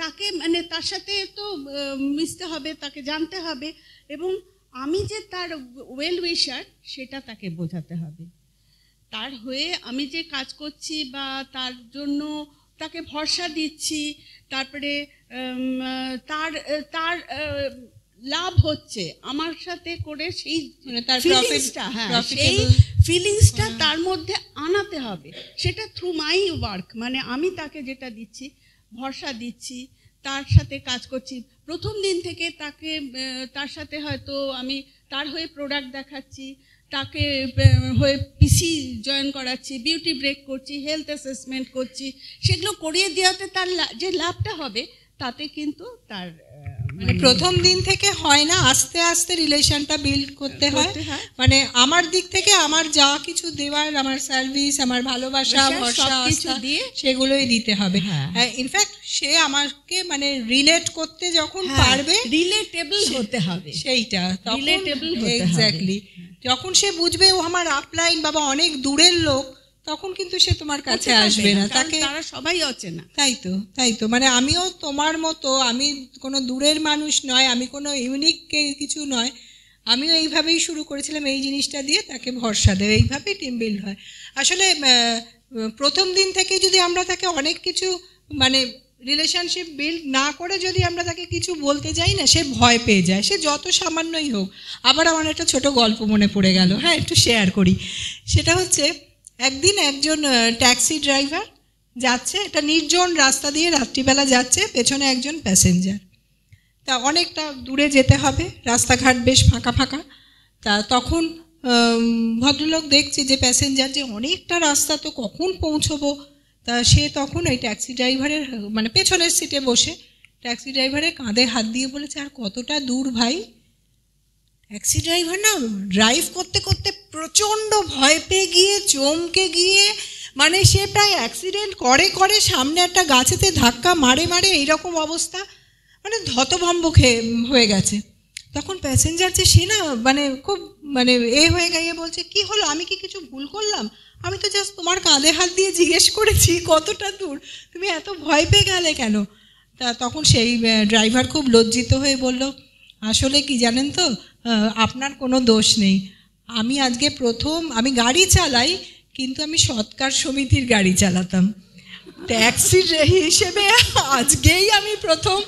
তাকে মানে তার সাথে তো মিশতে হবে তাকে জানতে হবে এবং আমি যে তার ওয়েল উইশার সেটা তাকে বোঝাতে হবে তার হয়ে আমি যে কাজ করছি বা তার জন্য তাকে ভরসা দিচ্ছি তারপরে তার তার লাভ হচ্ছে আমার সাথে করে সেই ফিলিংসটা মানে হ্যাঁ সেই ফিলিংসটা হ্যাঁ। তার মধ্যে আনাতে হবে সেটা থ্রু মাই ওয়ার্ক মানে আমি তাকে যেটা দিচ্ছি ভরসা দিচ্ছি তার সাথে কাজ করছি প্রথম দিন থেকে তাকে তার সাথে হয়তো আমি তার হয়ে প্রোডাক্ট দেখাচ্ছি তাকে হয়ে পিসি জয়েন করাচ্ছি বিউটি ব্রেক করছি হেলথ অ্যাসেসমেন্ট করছি সেগুলো করিয়ে দেওয়াতে তার যে লাভটা হবে তাতে কিন্তু তার মানে প্রথম দিন থেকে হয় না আস্তে আস্তে রিলেশনটা বিল্ড করতে হয় মানে আমার দিক থেকে আমার যা কিছু দেওয়ার আমার সার্ভিস আমার ভালোবাসা কিছু দিয়ে সেগুলোই দিতে হবে ইনফ্যাক্ট সে আমাকে মানে রিলেট করতে যখন হ্যাঁ, পারবে রিলেটেবল হতে হবে সেইটা রিলেটেবল এক্স্যাক্টলি যখন সে বুঝবে ও আমার আপলাইন বাবা অনেক দূরের লোক তখন কিন্তু সে তোমার কাছে আসবে না তাকে তারা সবাই অচেনা তাই তো তাই তো মানে আমিও তোমার মতো আমি কোনো দূরের মানুষ নয় আমি কোনো ইউনিক কিছু নয় আমিও এইভাবেই শুরু করেছিলাম এই জিনিসটা দিয়ে তাকে ভরসা দেবে এইভাবেই টিম বিল্ড হয় আসলে প্রথম দিন থেকে যদি আমরা তাকে অনেক কিছু মানে রিলেশনশিপ বিল্ড না করে যদি আমরা তাকে কিছু বলতে যাই না সে ভয় পেয়ে যায় সে যত সামান্যই হোক আবার আমার একটা ছোট গল্প মনে পড়ে গেল হ্যাঁ একটু শেয়ার করি সেটা হচ্ছে একদিন একজন ট্যাক্সি ড্রাইভার যাচ্ছে একটা নির্জন রাস্তা দিয়ে রাত্রিবেলা যাচ্ছে পেছনে একজন প্যাসেঞ্জার তা অনেকটা দূরে যেতে হবে রাস্তাঘাট বেশ ফাঁকা ফাঁকা তা তখন ভদ্রলোক দেখছে যে প্যাসেঞ্জার যে অনেকটা রাস্তা তো কখন পৌঁছবো তা সে তখন ওই ট্যাক্সি ড্রাইভারের মানে পেছনের সিটে বসে ট্যাক্সি ড্রাইভারের কাঁধে হাত দিয়ে বলেছে আর কতটা দূর ভাই ট্যাক্সি ড্রাইভার না ড্রাইভ করতে করতে প্রচণ্ড ভয় পেয়ে গিয়ে চমকে গিয়ে মানে সে প্রায় অ্যাক্সিডেন্ট করে করে সামনে একটা গাছেতে ধাক্কা মারে মারে এইরকম অবস্থা মানে ধতভম্ব খেয়ে হয়ে গেছে তখন প্যাসেঞ্জার যে সে না মানে খুব মানে এ হয়ে গিয়ে বলছে কি হলো আমি কি কিছু ভুল করলাম আমি তো জাস্ট তোমার কাঁধে হাত দিয়ে জিজ্ঞেস করেছি কতটা দূর তুমি এত ভয় পেয়ে গেলে কেন তা তখন সেই ড্রাইভার খুব লজ্জিত হয়ে বলল আসলে কি জানেন তো আপনার কোনো দোষ নেই আমি আজকে প্রথম আমি গাড়ি চালাই কিন্তু আমি সৎকার সমিতির গাড়ি চালাতাম ট্যাক্সি হিসেবে আজকেই আমি প্রথম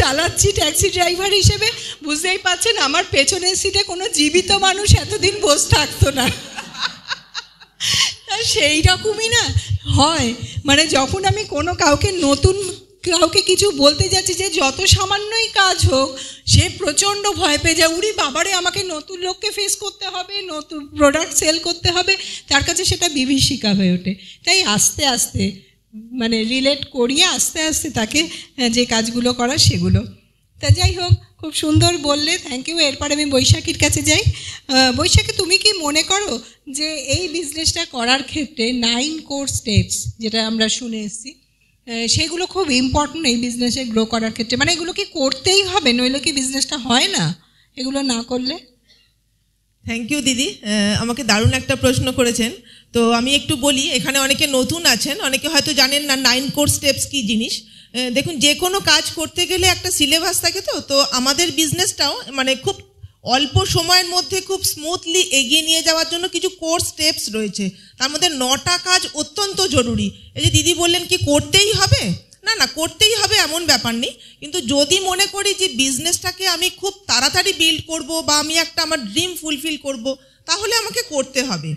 চালাচ্ছি ট্যাক্সি ড্রাইভার হিসেবে বুঝতেই পারছেন আমার পেছনের সিটে কোনো জীবিত মানুষ এতদিন বসে থাকতো না সেই রকমই না হয় মানে যখন আমি কোনো কাউকে নতুন কাউকে কিছু বলতে যাচ্ছি যে যত সামান্যই কাজ হোক সে প্রচণ্ড ভয় পেয়ে যায় উড়ি বাবারে আমাকে নতুন লোককে ফেস করতে হবে নতুন প্রোডাক্ট সেল করতে হবে তার কাছে সেটা বিভীষিকা হয়ে ওঠে তাই আস্তে আস্তে মানে রিলেট করিয়ে আস্তে আস্তে তাকে যে কাজগুলো করা সেগুলো তা যাই হোক খুব সুন্দর বললে থ্যাংক ইউ এরপর আমি বৈশাখীর কাছে যাই বৈশাখী তুমি কি মনে করো যে এই বিজনেসটা করার ক্ষেত্রে নাইন কোর স্টেপস যেটা আমরা শুনে এসেছি সেগুলো খুব ইম্পর্টেন্ট এই বিজনেসে গ্রো করার ক্ষেত্রে মানে এগুলো কি করতেই হবে নইলে কি বিজনেসটা হয় না এগুলো না করলে থ্যাংক ইউ দিদি আমাকে দারুণ একটা প্রশ্ন করেছেন তো আমি একটু বলি এখানে অনেকে নতুন আছেন অনেকে হয়তো জানেন না নাইন কোর স্টেপস কি জিনিস দেখুন যে কোনো কাজ করতে গেলে একটা সিলেবাস থাকে তো তো আমাদের বিজনেসটাও মানে খুব অল্প সময়ের মধ্যে খুব স্মুথলি এগিয়ে নিয়ে যাওয়ার জন্য কিছু কোর স্টেপস রয়েছে তার মধ্যে নটা কাজ অত্যন্ত জরুরি এই যে দিদি বললেন কি করতেই হবে না না করতেই হবে এমন ব্যাপার নেই কিন্তু যদি মনে করি যে বিজনেসটাকে আমি খুব তাড়াতাড়ি বিল্ড করব বা আমি একটা আমার ড্রিম ফুলফিল করব তাহলে আমাকে করতে হবে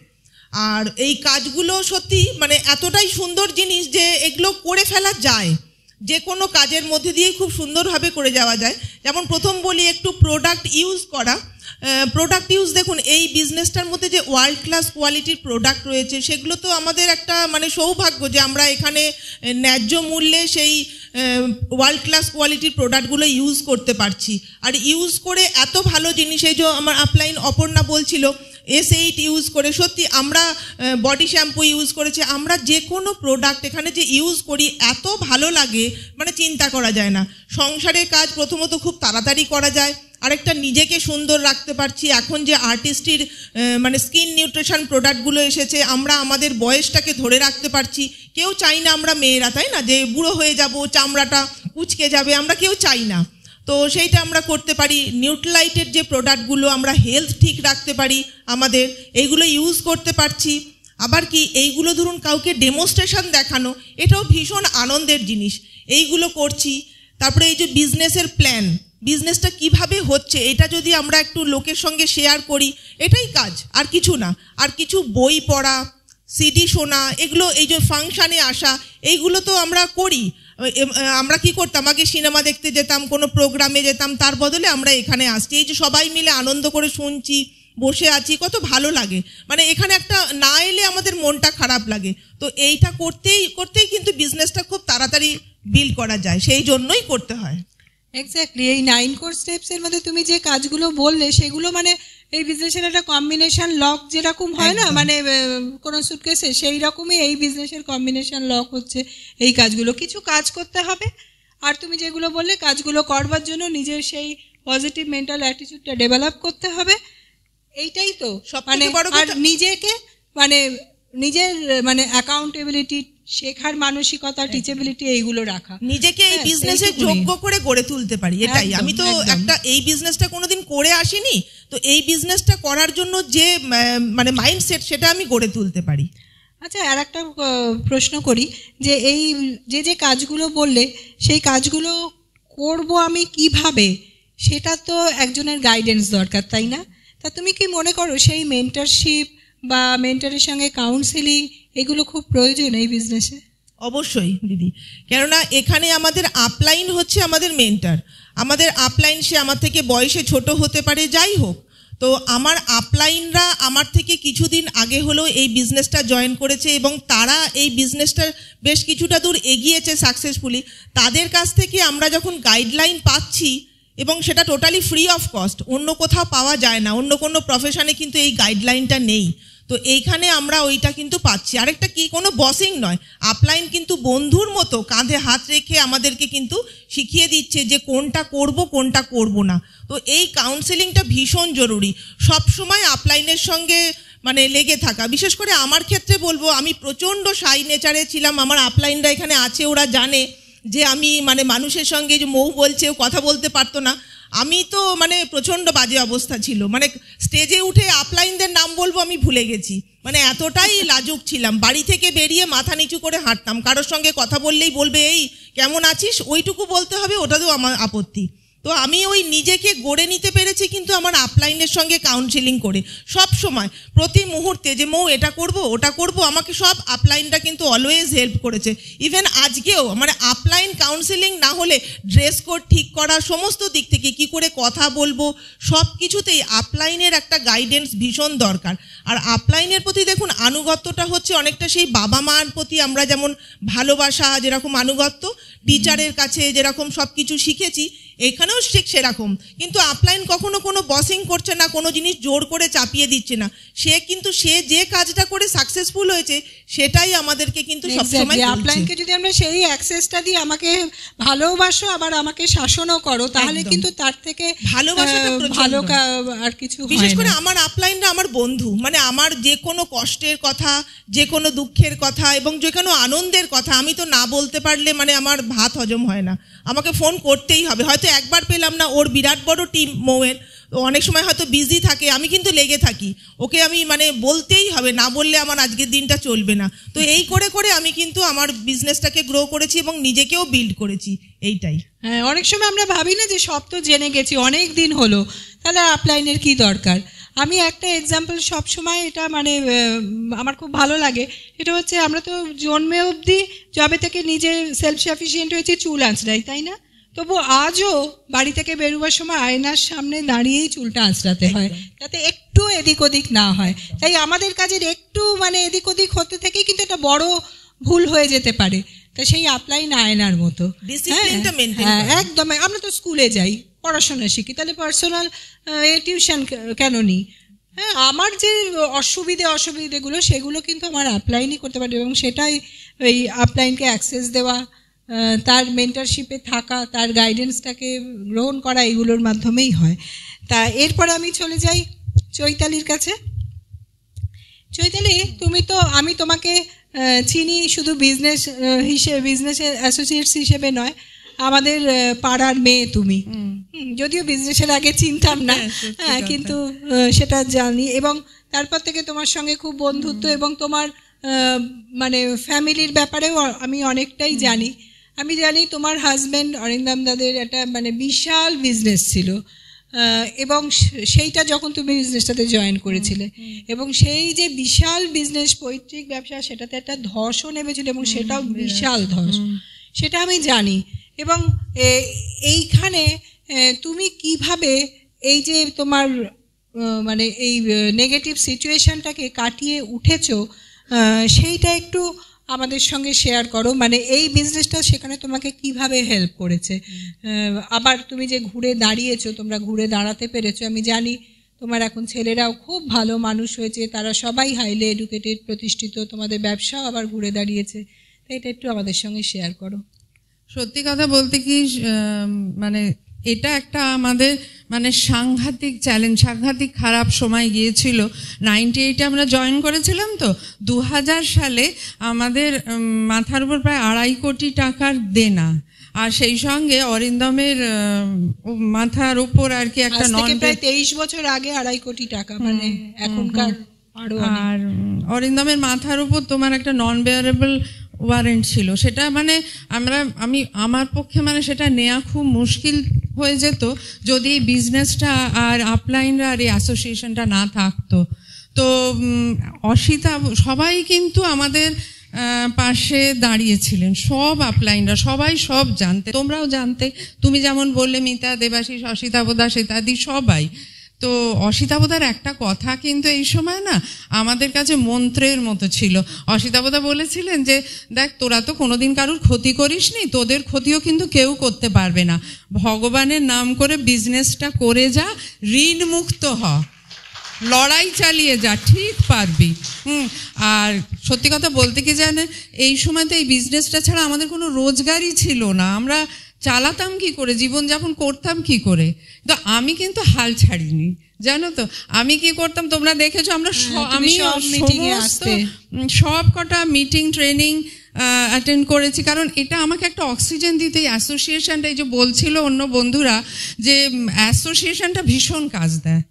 আর এই কাজগুলো সত্যি মানে এতটাই সুন্দর জিনিস যে এগুলো করে ফেলা যায় যে কোনো কাজের মধ্যে দিয়ে খুব সুন্দরভাবে করে যাওয়া যায় যেমন প্রথম বলি একটু প্রোডাক্ট ইউজ করা প্রোডাক্ট ইউজ দেখুন এই বিজনেসটার মধ্যে যে ওয়ার্ল্ড ক্লাস কোয়ালিটির প্রোডাক্ট রয়েছে সেগুলো তো আমাদের একটা মানে সৌভাগ্য যে আমরা এখানে ন্যায্য মূল্যে সেই ওয়ার্ল্ড ক্লাস কোয়ালিটির প্রোডাক্টগুলো ইউজ করতে পারছি আর ইউজ করে এত ভালো জিনিস এই যে আমার আপলাইন অপর্ণা বলছিল এস এইট ইউজ করে সত্যি আমরা বডি শ্যাম্পু ইউজ করেছি আমরা যে কোনো প্রোডাক্ট এখানে যে ইউজ করি এত ভালো লাগে মানে চিন্তা করা যায় না সংসারের কাজ প্রথমত খুব তাড়াতাড়ি করা যায় আরেকটা নিজেকে সুন্দর রাখতে পারছি এখন যে আর্টিস্টির মানে স্কিন নিউট্রিশন প্রোডাক্টগুলো এসেছে আমরা আমাদের বয়সটাকে ধরে রাখতে পারছি কেউ চাই না আমরা মেয়েরা তাই না যে বুড়ো হয়ে যাব চামড়াটা কুচকে যাবে আমরা কেউ চাই না তো সেইটা আমরা করতে পারি নিউট্রলাইটের যে প্রোডাক্টগুলো আমরা হেলথ ঠিক রাখতে পারি আমাদের এইগুলো ইউজ করতে পারছি আবার কি এইগুলো ধরুন কাউকে ডেমোস্ট্রেশন দেখানো এটাও ভীষণ আনন্দের জিনিস এইগুলো করছি তারপরে এই যে বিজনেসের প্ল্যান বিজনেসটা কিভাবে হচ্ছে এটা যদি আমরা একটু লোকের সঙ্গে শেয়ার করি এটাই কাজ আর কিছু না আর কিছু বই পড়া সিডি শোনা এগুলো এই যে ফাংশানে আসা এইগুলো তো আমরা করি আমরা কি করতাম আগে সিনেমা দেখতে যেতাম কোনো প্রোগ্রামে যেতাম তার বদলে আমরা এখানে আসছি এই যে সবাই মিলে আনন্দ করে শুনছি বসে আছি কত ভালো লাগে মানে এখানে একটা না এলে আমাদের মনটা খারাপ লাগে তো এইটা করতেই করতেই কিন্তু বিজনেসটা খুব তাড়াতাড়ি বিল করা যায় সেই জন্যই করতে হয় এক্স্যাক্টলি এই নাইন কোর স্টেপসের মধ্যে তুমি যে কাজগুলো বললে সেগুলো মানে এই বিজনেসের একটা কম্বিনেশন লক যেরকম হয় না মানে কোনো সুটকেসে সেই রকমই এই বিজনেসের কম্বিনেশন লক হচ্ছে এই কাজগুলো কিছু কাজ করতে হবে আর তুমি যেগুলো বললে কাজগুলো করবার জন্য নিজের সেই পজিটিভ মেন্টাল অ্যাটিটিউডটা ডেভেলপ করতে হবে এইটাই তো মানে নিজেকে মানে নিজের মানে অ্যাকাউন্টেবিলিটি শেখার মানসিকতা টিচেবিলিটি এইগুলো রাখা নিজেকে এই বিজনেসে হ্যাঁ, যোগ্য করে গড়ে তুলতে পারি এটাই আমি তো একটা এই বিজনেসটা কোনোদিন করে আসিনি তো এই বিজনেসটা করার জন্য যে মানে মাইন্ডসেট সেটা আমি গড়ে তুলতে পারি আচ্ছা আর একটা প্রশ্ন করি যে এই যে যে কাজগুলো বললে সেই কাজগুলো করব আমি কিভাবে সেটা তো একজনের গাইডেন্স দরকার তাই না তা তুমি কি মনে করো সেই মেন্টারশিপ বা মেন্টারের সঙ্গে কাউন্সেলিং এগুলো খুব প্রয়োজন এই বিজনেসে অবশ্যই দিদি কেননা এখানে আমাদের আপলাইন হচ্ছে আমাদের মেন্টার আমাদের আপলাইন সে আমার থেকে বয়সে ছোট হতে পারে যাই হোক তো আমার আপলাইনরা আমার থেকে কিছুদিন আগে হলেও এই বিজনেসটা জয়েন করেছে এবং তারা এই বিজনেসটার বেশ কিছুটা দূর এগিয়েছে সাকসেসফুলি তাদের কাছ থেকে আমরা যখন গাইডলাইন পাচ্ছি এবং সেটা টোটালি ফ্রি অফ কস্ট অন্য কোথাও পাওয়া যায় না অন্য কোনো প্রফেশনে কিন্তু এই গাইডলাইনটা নেই তো এইখানে আমরা ওইটা কিন্তু পাচ্ছি আরেকটা কি কোনো বসিং নয় আপলাইন কিন্তু বন্ধুর মতো কাঁধে হাত রেখে আমাদেরকে কিন্তু শিখিয়ে দিচ্ছে যে কোনটা করব কোনটা করব না তো এই কাউন্সেলিংটা ভীষণ জরুরি সবসময় আপলাইনের সঙ্গে মানে লেগে থাকা বিশেষ করে আমার ক্ষেত্রে বলবো আমি প্রচণ্ড সাই নেচারে ছিলাম আমার আপলাইনরা এখানে আছে ওরা জানে যে আমি মানে মানুষের সঙ্গে যে মৌ বলছে কথা বলতে পারতো না আমি তো মানে প্রচণ্ড বাজে অবস্থা ছিল মানে স্টেজে উঠে আপলাইনদের নাম বলবো আমি ভুলে গেছি মানে এতটাই লাজুক ছিলাম বাড়ি থেকে বেরিয়ে মাথা নিচু করে হাঁটতাম কারোর সঙ্গে কথা বললেই বলবে এই কেমন আছিস ওইটুকু বলতে হবে ওটাতেও আমার আপত্তি তো আমি ওই নিজেকে গড়ে নিতে পেরেছি কিন্তু আমার আপলাইনের সঙ্গে কাউন্সিলিং করে সব সময় প্রতি মুহূর্তে যে মৌ এটা করব ওটা করব আমাকে সব আপলাইনটা কিন্তু অলওয়েজ হেল্প করেছে ইভেন আজকেও আমার আপলাইন কাউন্সিলিং না হলে ড্রেস কোড ঠিক করা সমস্ত দিক থেকে কি করে কথা বলবো সব কিছুতেই আপলাইনের একটা গাইডেন্স ভীষণ দরকার আর আপলাইনের প্রতি দেখুন আনুগত্যটা হচ্ছে অনেকটা সেই বাবা মার প্রতি আমরা যেমন ভালোবাসা যেরকম আনুগত্য টিচারের কাছে যেরকম সব কিছু শিখেছি এখানেও ঠিক সেরকম কিন্তু আপলাইন কখনো কোনো বসিং করছে না কোনো জিনিস জোর করে চাপিয়ে দিচ্ছে না সে কিন্তু সে যে কাজটা করে সাকসেসফুল হয়েছে সেটাই আমাদেরকে কিন্তু সবসময় আপলাইনকে যদি আমরা সেই অ্যাক্সেসটা দিই আমাকে ভালোবাসো আবার আমাকে শাসনও করো তাহলে কিন্তু তার থেকে ভালোবাসাটা ভালো আর কিছু বিশেষ করে আমার আপলাইনটা আমার বন্ধু মানে আমার যে কোনো কষ্টের কথা যে কোনো দুঃখের কথা এবং যে কোনো আনন্দের কথা আমি তো না বলতে পারলে মানে আমার ভাত হজম হয় না আমাকে ফোন করতেই হবে হয়তো একবার পেলাম না ওর বিরাট বড় টিম মৌয়ের অনেক সময় হয়তো বিজি থাকে আমি কিন্তু লেগে থাকি ওকে আমি মানে বলতেই হবে না বললে আমার আজকের দিনটা চলবে না তো এই করে করে আমি কিন্তু আমার বিজনেসটাকে গ্রো করেছি এবং নিজেকেও বিল্ড করেছি এইটাই হ্যাঁ অনেক সময় আমরা ভাবি না যে সব তো জেনে গেছি অনেক দিন হলো তাহলে আপলাইনের কি দরকার আমি একটা এক্সাম্পল সবসময় এটা মানে আমার খুব ভালো লাগে এটা হচ্ছে আমরা তো জন্মে অবধি জবে থেকে নিজে সেলফ সাফিসিয়েন্ট হয়েছে চুল আঁচড়াই তাই না তবু আজও বাড়ি থেকে বেরোবার সময় আয়নার সামনে দাঁড়িয়েই চুলটা আঁচড়াতে হয় যাতে একটু এদিক ওদিক না হয় তাই আমাদের কাজের একটু মানে এদিক ওদিক হতে থেকেই কিন্তু একটা বড় ভুল হয়ে যেতে পারে তা সেই আপলাইন আয়নার মতো হ্যাঁ, হ্যাঁ, একদম আমরা তো স্কুলে যাই পড়াশোনা শিখি তাহলে পার্সোনাল এ টিউশন কেন নিই হ্যাঁ আমার যে অসুবিধে অসুবিধেগুলো সেগুলো কিন্তু আমার অ্যাপ্লাইনই করতে পারি এবং সেটাই ওই আপলাইনকে অ্যাক্সেস দেওয়া তার মেন্টারশিপে থাকা তার গাইডেন্সটাকে গ্রহণ করা এগুলোর মাধ্যমেই হয় তা এরপরে আমি চলে যাই চৈতালির কাছে চৈতালি তুমি তো আমি তোমাকে চিনি শুধু বিজনেস হিসেবে বিজনেস অ্যাসোসিয়েটস হিসেবে নয় আমাদের পাড়ার মেয়ে তুমি যদিও বিজনেসের আগে চিনতাম না হ্যাঁ, হ্যাঁ কিন্তু সেটা জানি এবং তারপর থেকে তোমার সঙ্গে খুব বন্ধুত্ব এবং তোমার মানে ফ্যামিলির ব্যাপারেও আমি অনেকটাই জানি আমি জানি তোমার হাজব্যান্ড অরিন্দম দাদের একটা মানে বিশাল বিজনেস ছিল এবং সেইটা যখন তুমি বিজনেসটাতে জয়েন করেছিলে এবং সেই যে বিশাল বিজনেস পৈতৃক ব্যবসা সেটাতে একটা ধসও নেমেছিল এবং সেটাও বিশাল ধস সেটা আমি জানি এবং এইখানে তুমি কিভাবে এই যে তোমার মানে এই নেগেটিভ সিচুয়েশনটাকে কাটিয়ে উঠেছো সেইটা একটু আমাদের সঙ্গে শেয়ার করো মানে এই বিজনেসটা সেখানে তোমাকে কিভাবে হেল্প করেছে আবার তুমি যে ঘুরে দাঁড়িয়েছো তোমরা ঘুরে দাঁড়াতে পেরেছো আমি জানি তোমার এখন ছেলেরাও খুব ভালো মানুষ হয়েছে তারা সবাই হাইলি এডুকেটেড প্রতিষ্ঠিত তোমাদের ব্যবসাও আবার ঘুরে দাঁড়িয়েছে তাই এটা একটু আমাদের সঙ্গে শেয়ার করো সত্যি কথা বলতে কি মানে এটা একটা আমাদের মানে সাংঘাতিক চ্যালেঞ্জ সাংঘাতিক খারাপ সময় গিয়েছিল নাইনটি এইটে আমরা জয়েন করেছিলাম তো দু সালে আমাদের মাথার উপর প্রায় আড়াই কোটি টাকার দেনা আর সেই সঙ্গে অরিন্দমের মাথার উপর আর কি একটা নন প্রায় তেইশ বছর আগে আড়াই কোটি টাকা মানে এখনকার আর অরিন্দমের মাথার উপর তোমার একটা নন বেয়ারেবল ওয়ারেন্ট ছিল সেটা মানে আমরা আমি আমার পক্ষে মানে সেটা নেওয়া খুব মুশকিল হয়ে যেত যদি এই বিজনেসটা আর আপলাইনরা আর এই অ্যাসোসিয়েশনটা না থাকতো তো অসিতা সবাই কিন্তু আমাদের পাশে দাঁড়িয়েছিলেন সব আপলাইনরা সবাই সব জানতে তোমরাও জানতে তুমি যেমন বললে মিতা দেবাশিস অসিতা ইত্যাদি সবাই তো অসিতাবোধার একটা কথা কিন্তু এই সময় না আমাদের কাছে মন্ত্রের মতো ছিল অসিতাবোধা বলেছিলেন যে দেখ তোরা তো কোনোদিন কারুর ক্ষতি করিস নি তোদের ক্ষতিও কিন্তু কেউ করতে পারবে না ভগবানের নাম করে বিজনেসটা করে যা ঋণমুক্ত হ লড়াই চালিয়ে যা ঠিক পারবি হুম আর সত্যি কথা বলতে কি জানে এই সময় তো এই বিজনেসটা ছাড়া আমাদের কোনো রোজগারই ছিল না আমরা চালাতাম কি করে জীবনযাপন করতাম কি করে তো আমি কিন্তু হাল ছাড়িনি জানো তো আমি কি করতাম তোমরা দেখেছো আমরা হ্যাঁ, আমি সব কটা মিটিং ট্রেনিং অ্যাটেন্ড করেছি কারণ এটা আমাকে একটা অক্সিজেন দিতে অ্যাসোসিয়েশনটা এই যে বলছিল অন্য বন্ধুরা যে অ্যাসোসিয়েশনটা ভীষণ কাজ দেয়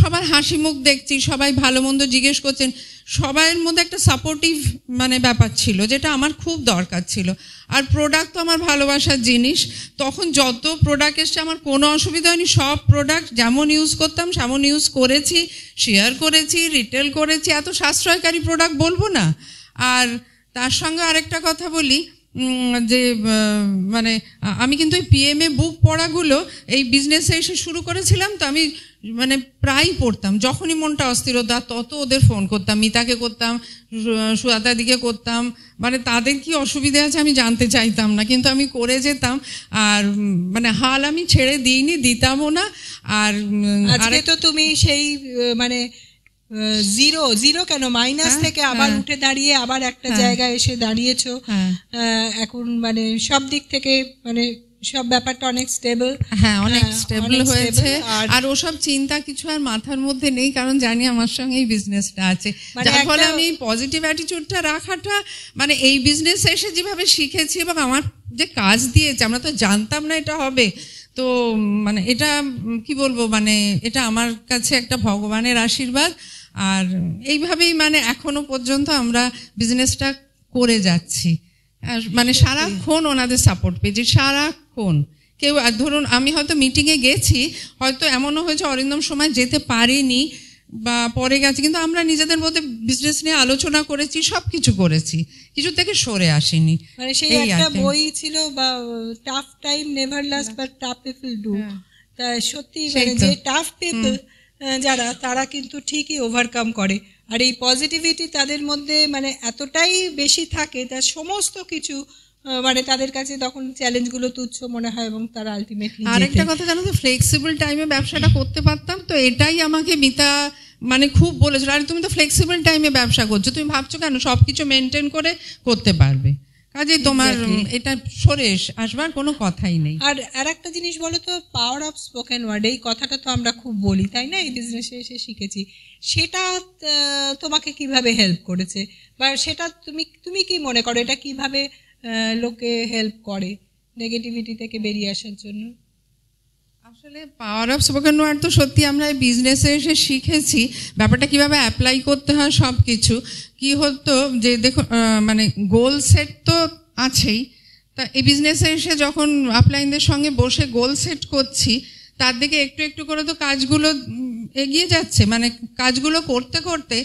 সবার হাসি মুখ দেখছি সবাই ভালো মন্দ জিজ্ঞেস করছেন সবাইয়ের মধ্যে একটা সাপোর্টিভ মানে ব্যাপার ছিল যেটা আমার খুব দরকার ছিল আর প্রোডাক্ট তো আমার ভালোবাসার জিনিস তখন যত প্রোডাক্ট এসছে আমার কোনো অসুবিধা হয়নি সব প্রোডাক্ট যেমন ইউজ করতাম সেমন ইউজ করেছি শেয়ার করেছি রিটেল করেছি এত সাশ্রয়কারী প্রোডাক্ট বলবো না আর তার সঙ্গে আরেকটা কথা বলি যে মানে আমি কিন্তু এই পিএমএ বুক পড়াগুলো এই বিজনেসে এসে শুরু করেছিলাম তো আমি মানে প্রায় পড়তাম যখনই মনটা অস্থিরতা তত ওদের ফোন করতাম মিতাকে করতাম সুদাদিকে দিকে করতাম মানে তাদের কি অসুবিধে আছে আমি জানতে চাইতাম না কিন্তু আমি করে যেতাম আর মানে হাল আমি ছেড়ে দিইনি দিতামও না আর তো তুমি সেই মানে জিরো জিরো কেন মাইনাস হ্যাঁ, থেকে আবার হ্যাঁ। উঠে দাঁড়িয়ে আবার একটা হ্যাঁ। জায়গায় এসে দাঁড়িয়েছো এখন মানে সব দিক থেকে মানে সব ব্যাপারটা অনেক স্টেবল হ্যাঁ অনেক স্টেবল হয়েছে আর ওসব চিন্তা কিছু আর মাথার মধ্যে নেই কারণ জানি আমার সঙ্গে এই বিজনেসটা আছে মানে যার ফলে আমি পজিটিভ অ্যাটিটিউডটা রাখাটা মানে এই বিজনেস এসে যেভাবে শিখেছি এবং আমার যে কাজ দিয়েছে আমরা তো জানতাম না এটা হবে তো মানে এটা কি বলবো মানে এটা আমার কাছে একটা ভগবানের আশীর্বাদ আর এইভাবেই মানে এখনো পর্যন্ত আমরা বিজনেসটা করে যাচ্ছি আর মানে সারাক্ষণ ওনাদের সাপোর্ট পেয়েছি সারাক্ষণ কেউ আর ধরুন আমি হয়তো মিটিংয়ে গেছি হয়তো এমনও হয়েছে অরিন্দম সময় যেতে পারিনি বা পরে গেছি কিন্তু আমরা নিজেদের মধ্যে বিজনেস নিয়ে আলোচনা করেছি সব কিছু করেছি কিছু থেকে সরে আসিনি মানে সেই একটা বই ছিল বা tough time never last but tough people do তা সত্যি মানে যে টাফ পিপল যারা তারা কিন্তু ঠিকই ওভারকাম করে আর এই পজিটিভিটি তাদের মধ্যে মানে এতটাই বেশি থাকে তার সমস্ত কিছু মানে তাদের কাছে তখন চ্যালেঞ্জগুলো তুচ্ছ মনে হয় এবং তারা আলটিমেটলি আরেকটা কথা জানো তো ফ্লেক্সিবল টাইমে ব্যবসাটা করতে পারতাম তো এটাই আমাকে মিতা মানে খুব বলেছিল আরে তুমি তো ফ্লেক্সিবল টাইমে ব্যবসা করছো তুমি ভাবছো কেন সব কিছু মেনটেন করে করতে পারবে কাজে তোমার এটা সরে আসবার কোনো কথাই নেই আর আর একটা জিনিস বলো তো পাওয়ার অফ স্পোকেন ওয়ার্ড এই কথাটা তো আমরা খুব বলি তাই না এই বিজনেসে এসে শিখেছি সেটা তোমাকে কিভাবে হেল্প করেছে বা সেটা তুমি তুমি কি মনে করো এটা কিভাবে লোকে হেল্প করে নেগেটিভিটি থেকে বেরিয়ে আসার জন্য আসলে পাওয়ার অফ স্পোকেন ওয়ার্ড তো সত্যি আমরা এই বিজনেসে এসে শিখেছি ব্যাপারটা কিভাবে অ্যাপ্লাই করতে হয় সব কিছু কী হতো যে দেখো মানে গোল সেট তো আছেই তা এই বিজনেসে এসে যখন আপলাইনদের সঙ্গে বসে গোল সেট করছি তার দিকে একটু একটু করে তো কাজগুলো এগিয়ে যাচ্ছে মানে কাজগুলো করতে করতে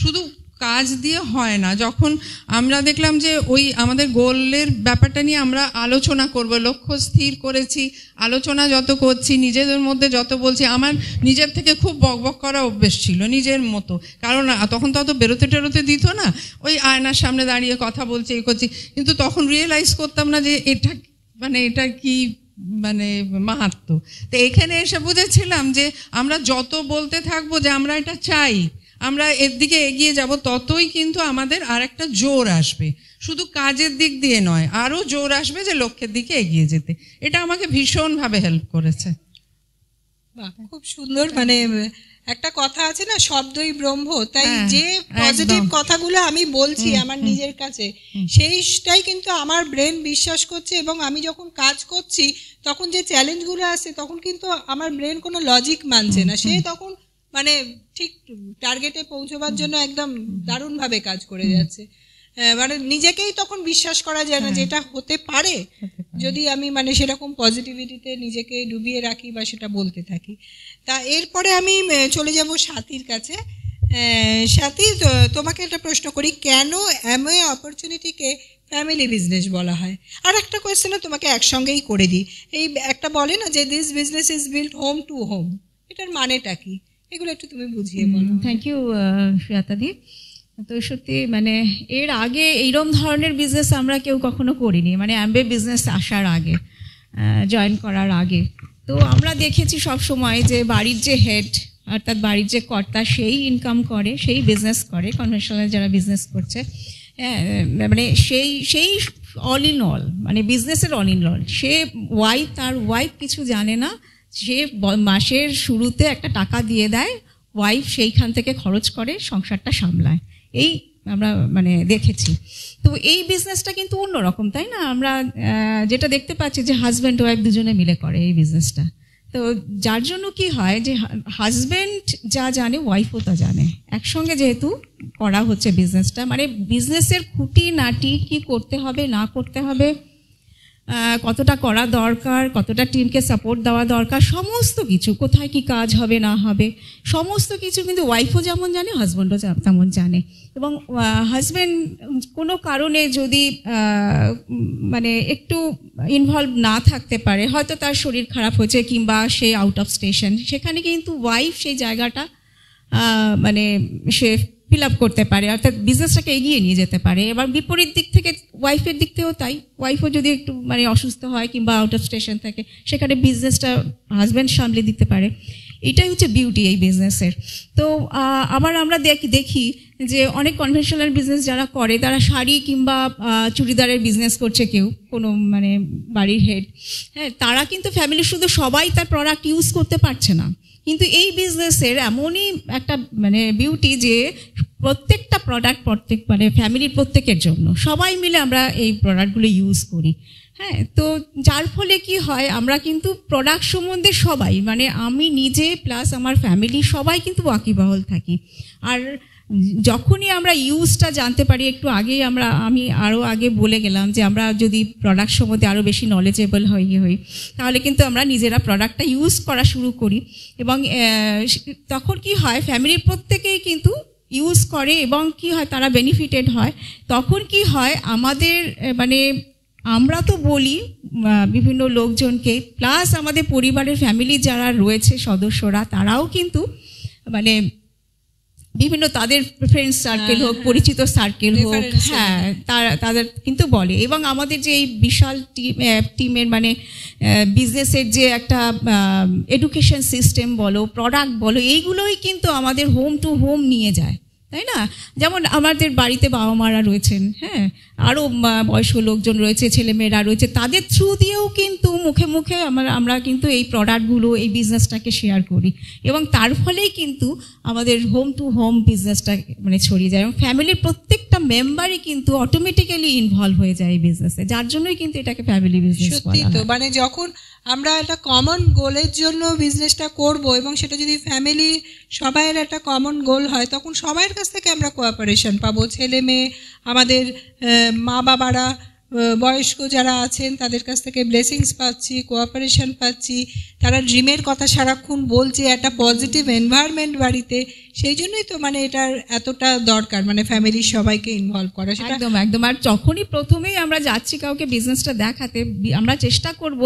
শুধু কাজ দিয়ে হয় না যখন আমরা দেখলাম যে ওই আমাদের গোলের ব্যাপারটা নিয়ে আমরা আলোচনা করব লক্ষ্য স্থির করেছি আলোচনা যত করছি নিজেদের মধ্যে যত বলছি আমার নিজের থেকে খুব বকবক করা অভ্যেস ছিল নিজের মতো কারণ তখন তো অত বেরোতে টেরোতে দিত না ওই আয়নার সামনে দাঁড়িয়ে কথা বলছি এই করছি কিন্তু তখন রিয়েলাইজ করতাম না যে এটা মানে এটা কি মানে মাহাত্ম তো এখানে এসে বুঝেছিলাম যে আমরা যত বলতে থাকবো যে আমরা এটা চাই আমরা এর দিকে এগিয়ে যাব ততই কিন্তু আমাদের আর একটা জোর আসবে শুধু কাজের দিক দিয়ে নয় আরও জোর আসবে যে লক্ষ্যের দিকে এগিয়ে যেতে এটা আমাকে ভীষণভাবে হেল্প করেছে খুব সুন্দর মানে একটা কথা আছে না শব্দই ব্রহ্ম তাই হ্যাঁ, যে পজিটিভ কথাগুলো আমি বলছি আমার নিজের কাছে সেইটাই কিন্তু আমার ব্রেন বিশ্বাস করছে এবং আমি যখন কাজ করছি তখন যে চ্যালেঞ্জগুলো আছে তখন কিন্তু আমার ব্রেন কোনো লজিক মানছে না সে তখন মানে ঠিক টার্গেটে পৌঁছবার জন্য একদম দারুণভাবে কাজ করে যাচ্ছে হ্যাঁ, মানে নিজেকেই তখন বিশ্বাস করা যায় না হ্যাঁ। যে এটা হতে পারে যদি আমি মানে সেরকম পজিটিভিটিতে নিজেকে ডুবিয়ে রাখি বা সেটা বলতে থাকি তা এরপরে আমি চলে যাব সাথীর কাছে হ্যাঁ, সাথী তোমাকে একটা প্রশ্ন করি কেন এমএ অপরচুনিটিকে ফ্যামিলি বিজনেস বলা হয় আর একটা কোয়েশ্চেনও তোমাকে একসঙ্গেই করে দিই এই একটা বলে না যে this business is build home to home এটার মানেটা কি এগুলো একটু তুমি বুঝিয়ে বলো থ্যাংক ইউ শ্রেয়াতাদি তো সত্যি মানে এর আগে এইরম ধরনের বিজনেস আমরা কেউ কখনো করিনি মানে অ্যাম্বে বিজনেস আসার আগে জয়েন করার আগে তো আমরা দেখেছি সব সময় যে বাড়ির যে হেড অর্থাৎ বাড়ির যে কর্তা সেই ইনকাম করে সেই বিজনেস করে কনভেনশনাল যারা বিজনেস করছে হ্যাঁ মানে সেই সেই অল ইন অল মানে বিজনেসের অল ইন অল সে ওয়াইফ তার ওয়াইফ কিছু জানে না যে মাসের শুরুতে একটা টাকা দিয়ে দেয় ওয়াইফ সেইখান থেকে খরচ করে সংসারটা সামলায় এই আমরা মানে দেখেছি তো এই বিজনেসটা কিন্তু অন্যরকম তাই না আমরা যেটা দেখতে পাচ্ছি যে হাজব্যান্ড ওয়াইফ দুজনে মিলে করে এই বিজনেসটা তো যার জন্য কি হয় যে হাজব্যান্ড যা জানে ওয়াইফও তা জানে একসঙ্গে যেহেতু করা হচ্ছে বিজনেসটা মানে বিজনেসের খুঁটি নাটি কি করতে হবে না করতে হবে কতটা করা দরকার কতটা টিমকে সাপোর্ট দেওয়া দরকার সমস্ত কিছু কোথায় কি কাজ হবে না হবে সমস্ত কিছু কিন্তু ওয়াইফও যেমন জানে হাজব্যান্ডও তেমন জানে এবং হাজব্যান্ড কোনো কারণে যদি মানে একটু ইনভলভ না থাকতে পারে হয়তো তার শরীর খারাপ হয়েছে কিংবা সে আউট অফ স্টেশন সেখানে কিন্তু ওয়াইফ সেই জায়গাটা মানে সে ফিল আপ করতে পারে অর্থাৎ বিজনেসটাকে এগিয়ে নিয়ে যেতে পারে এবার বিপরীত দিক থেকে ওয়াইফের দিক থেকেও তাই ওয়াইফও যদি একটু মানে অসুস্থ হয় কিংবা আউট অফ স্টেশন থাকে সেখানে বিজনেসটা হাজব্যান্ড সামলে দিতে পারে এটাই হচ্ছে বিউটি এই বিজনেসের তো আবার আমরা দেখি যে অনেক কনভেনশনাল বিজনেস যারা করে তারা শাড়ি কিংবা চুড়িদারের বিজনেস করছে কেউ কোনো মানে বাড়ির হেড হ্যাঁ তারা কিন্তু ফ্যামিলির শুধু সবাই তার প্রোডাক্ট ইউজ করতে পারছে না কিন্তু এই বিজনেসের এমনই একটা মানে বিউটি যে প্রত্যেকটা প্রোডাক্ট প্রত্যেক মানে ফ্যামিলির প্রত্যেকের জন্য সবাই মিলে আমরা এই প্রোডাক্টগুলো ইউজ করি হ্যাঁ তো যার ফলে কি হয় আমরা কিন্তু প্রোডাক্ট সম্বন্ধে সবাই মানে আমি নিজে প্লাস আমার ফ্যামিলি সবাই কিন্তু ওয়াকিবহল থাকি আর যখনই আমরা ইউজটা জানতে পারি একটু আগেই আমরা আমি আরও আগে বলে গেলাম যে আমরা যদি প্রোডাক্ট সম্বন্ধে আরও বেশি নলেজেবল হই হই তাহলে কিন্তু আমরা নিজেরা প্রোডাক্টটা ইউজ করা শুরু করি এবং তখন কি হয় ফ্যামিলির প্রত্যেকেই কিন্তু ইউজ করে এবং কি হয় তারা বেনিফিটেড হয় তখন কি হয় আমাদের মানে আমরা তো বলি বিভিন্ন লোকজনকে প্লাস আমাদের পরিবারের ফ্যামিলি যারা রয়েছে সদস্যরা তারাও কিন্তু মানে বিভিন্ন তাদের ফ্রেন্ড সার্কেল হোক হ্যাঁ, হ্যাঁ। পরিচিত সার্কেল হোক হ্যাঁ তারা তাদের কিন্তু বলে এবং আমাদের যে এই বিশাল টিম টিমের মানে বিজনেসের যে একটা এডুকেশন সিস্টেম বলো প্রোডাক্ট বলো এইগুলোই কিন্তু আমাদের হোম টু হোম নিয়ে যায় তাই না যেমন আমাদের বাড়িতে বাবা মারা রয়েছেন হ্যাঁ আরও বয়স্ক লোকজন রয়েছে ছেলেমেয়েরা রয়েছে তাদের থ্রু দিয়েও কিন্তু মুখে মুখে আমরা আমরা কিন্তু এই প্রোডাক্টগুলো এই বিজনেসটাকে শেয়ার করি এবং তার ফলেই কিন্তু আমাদের হোম টু হোম বিজনেসটা মানে ছড়িয়ে যায় এবং ফ্যামিলির প্রত্যেকটা মেম্বারই কিন্তু অটোমেটিক্যালি ইনভলভ হয়ে যায় এই বিজনেসে যার জন্যই কিন্তু এটাকে ফ্যামিলি বিজনেস সত্যি তো মানে যখন আমরা একটা কমন গোলের জন্য বিজনেসটা করব এবং সেটা যদি ফ্যামিলি সবাইয়ের একটা কমন গোল হয় তখন সবাই কাছ থেকে আমরা কোঅপারেশন পাবো ছেলে মেয়ে আমাদের মা বাবারা বয়স্ক যারা আছেন তাদের কাছ থেকে ব্লেসিংস পাচ্ছি কোঅপারেশন পাচ্ছি তারা ড্রিমের কথা সারাক্ষণ বলছে একটা পজিটিভ এনভায়রনমেন্ট বাড়িতে সেই জন্যই তো মানে এটার এতটা দরকার মানে ফ্যামিলির সবাইকে ইনভলভ করা সেটা একদম একদম আর যখনই প্রথমেই আমরা যাচ্ছি কাউকে বিজনেসটা দেখাতে আমরা চেষ্টা করব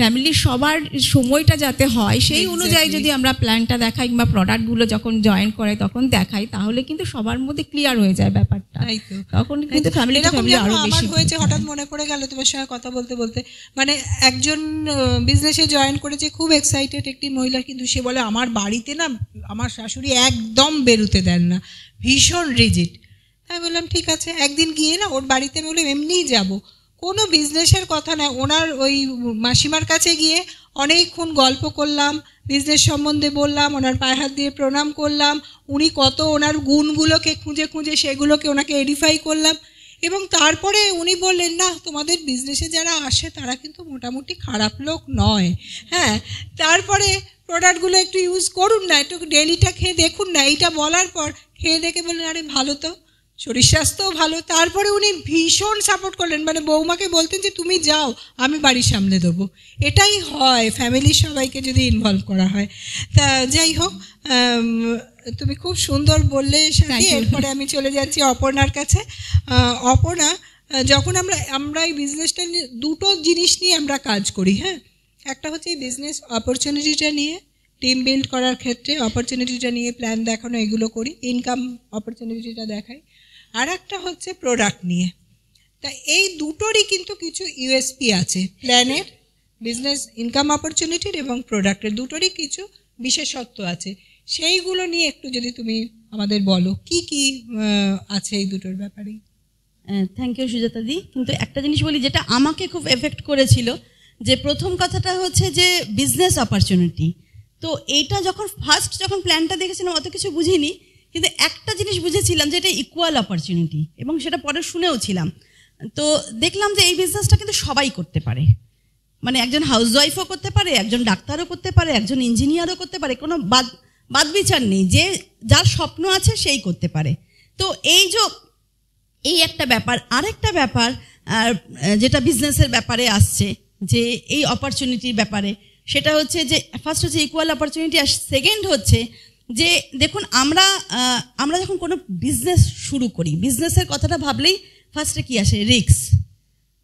ফ্যামিলির সবার সময়টা যাতে হয় সেই অনুযায়ী যদি আমরা প্ল্যানটা দেখাই কিংবা প্রোডাক্টগুলো যখন জয়েন করে তখন দেখাই তাহলে কিন্তু সবার মধ্যে ক্লিয়ার হয়ে যায় ব্যাপারটা তখন কিন্তু ফ্যামিলি আরো বেশি হয়েছে হঠাৎ মনে পড়ে গেল তোমার সঙ্গে কথা বলতে বলতে মানে একজন বিজনেসে জয়েন করেছে খুব এক্সাইটেড একটি মহিলা কিন্তু সে বলে আমার বাড়িতে না আমার শাশুড়ি একদম বেরুতে দেন না ভীষণ রিজিট আমি বললাম ঠিক আছে একদিন গিয়ে না ওর বাড়িতে আমি বললাম এমনিই যাব কোনো বিজনেসের কথা না ওনার ওই মাসিমার কাছে গিয়ে অনেকক্ষণ গল্প করলাম বিজনেস সম্বন্ধে বললাম ওনার পায়ে হাত দিয়ে প্রণাম করলাম উনি কত ওনার গুণগুলোকে খুঁজে খুঁজে সেগুলোকে ওনাকে এডিফাই করলাম এবং তারপরে উনি বললেন না তোমাদের বিজনেসে যারা আসে তারা কিন্তু মোটামুটি খারাপ লোক নয় হ্যাঁ তারপরে প্রোডাক্টগুলো একটু ইউজ করুন না একটু ডেলিটা খেয়ে দেখুন না এইটা বলার পর খেয়ে দেখে বললেন আরে ভালো তো শরীর স্বাস্থ্যও ভালো তারপরে উনি ভীষণ সাপোর্ট করলেন মানে বৌমাকে বলতেন যে তুমি যাও আমি বাড়ির সামনে দেবো এটাই হয় ফ্যামিলির সবাইকে যদি ইনভলভ করা হয় তা যাই হোক তুমি খুব সুন্দর বললে এরপরে আমি চলে যাচ্ছি অপর্ণার কাছে অপর্ণা যখন আমরা আমরা এই বিজনেসটা দুটো জিনিস নিয়ে আমরা কাজ করি হ্যাঁ একটা হচ্ছে এই বিজনেস অপরচুনিটিটা নিয়ে টিম বিল্ড করার ক্ষেত্রে অপরচুনিটিটা নিয়ে প্ল্যান দেখানো এগুলো করি ইনকাম অপরচুনিটিটা দেখাই আর একটা হচ্ছে প্রোডাক্ট নিয়ে তা এই দুটোরই কিন্তু কিছু ইউএসপি আছে প্ল্যানের বিজনেস ইনকাম অপরচুনিটির এবং প্রোডাক্টের দুটোরই কিছু বিশেষত্ব আছে সেইগুলো নিয়ে একটু যদি তুমি আমাদের বলো কি কি আছে এই দুটোর ব্যাপারে থ্যাংক ইউ সুজাতা দি কিন্তু একটা জিনিস বলি যেটা আমাকে খুব এফেক্ট করেছিল যে প্রথম কথাটা হচ্ছে যে বিজনেস অপরচুনিটি তো এইটা যখন ফার্স্ট যখন প্ল্যানটা দেখেছিলাম অত কিছু বুঝিনি কিন্তু একটা জিনিস বুঝেছিলাম যে এটা ইকুয়াল অপরচুনিটি এবং সেটা পরে শুনেও ছিলাম তো দেখলাম যে এই বিজনেসটা কিন্তু সবাই করতে পারে মানে একজন হাউসওয়াইফও করতে পারে একজন ডাক্তারও করতে পারে একজন ইঞ্জিনিয়ারও করতে পারে কোনো বাদ বাদ বিচার নেই যে যার স্বপ্ন আছে সেই করতে পারে তো এই যে এই একটা ব্যাপার আরেকটা ব্যাপার আর যেটা বিজনেসের ব্যাপারে আসছে যে এই অপরচুনিটির ব্যাপারে সেটা হচ্ছে যে ফার্স্ট হচ্ছে ইকুয়াল অপরচুনিটি আর সেকেন্ড হচ্ছে যে দেখুন আমরা আমরা যখন কোনো বিজনেস শুরু করি বিজনেসের কথাটা ভাবলেই ফার্স্টে কি আসে রিক্স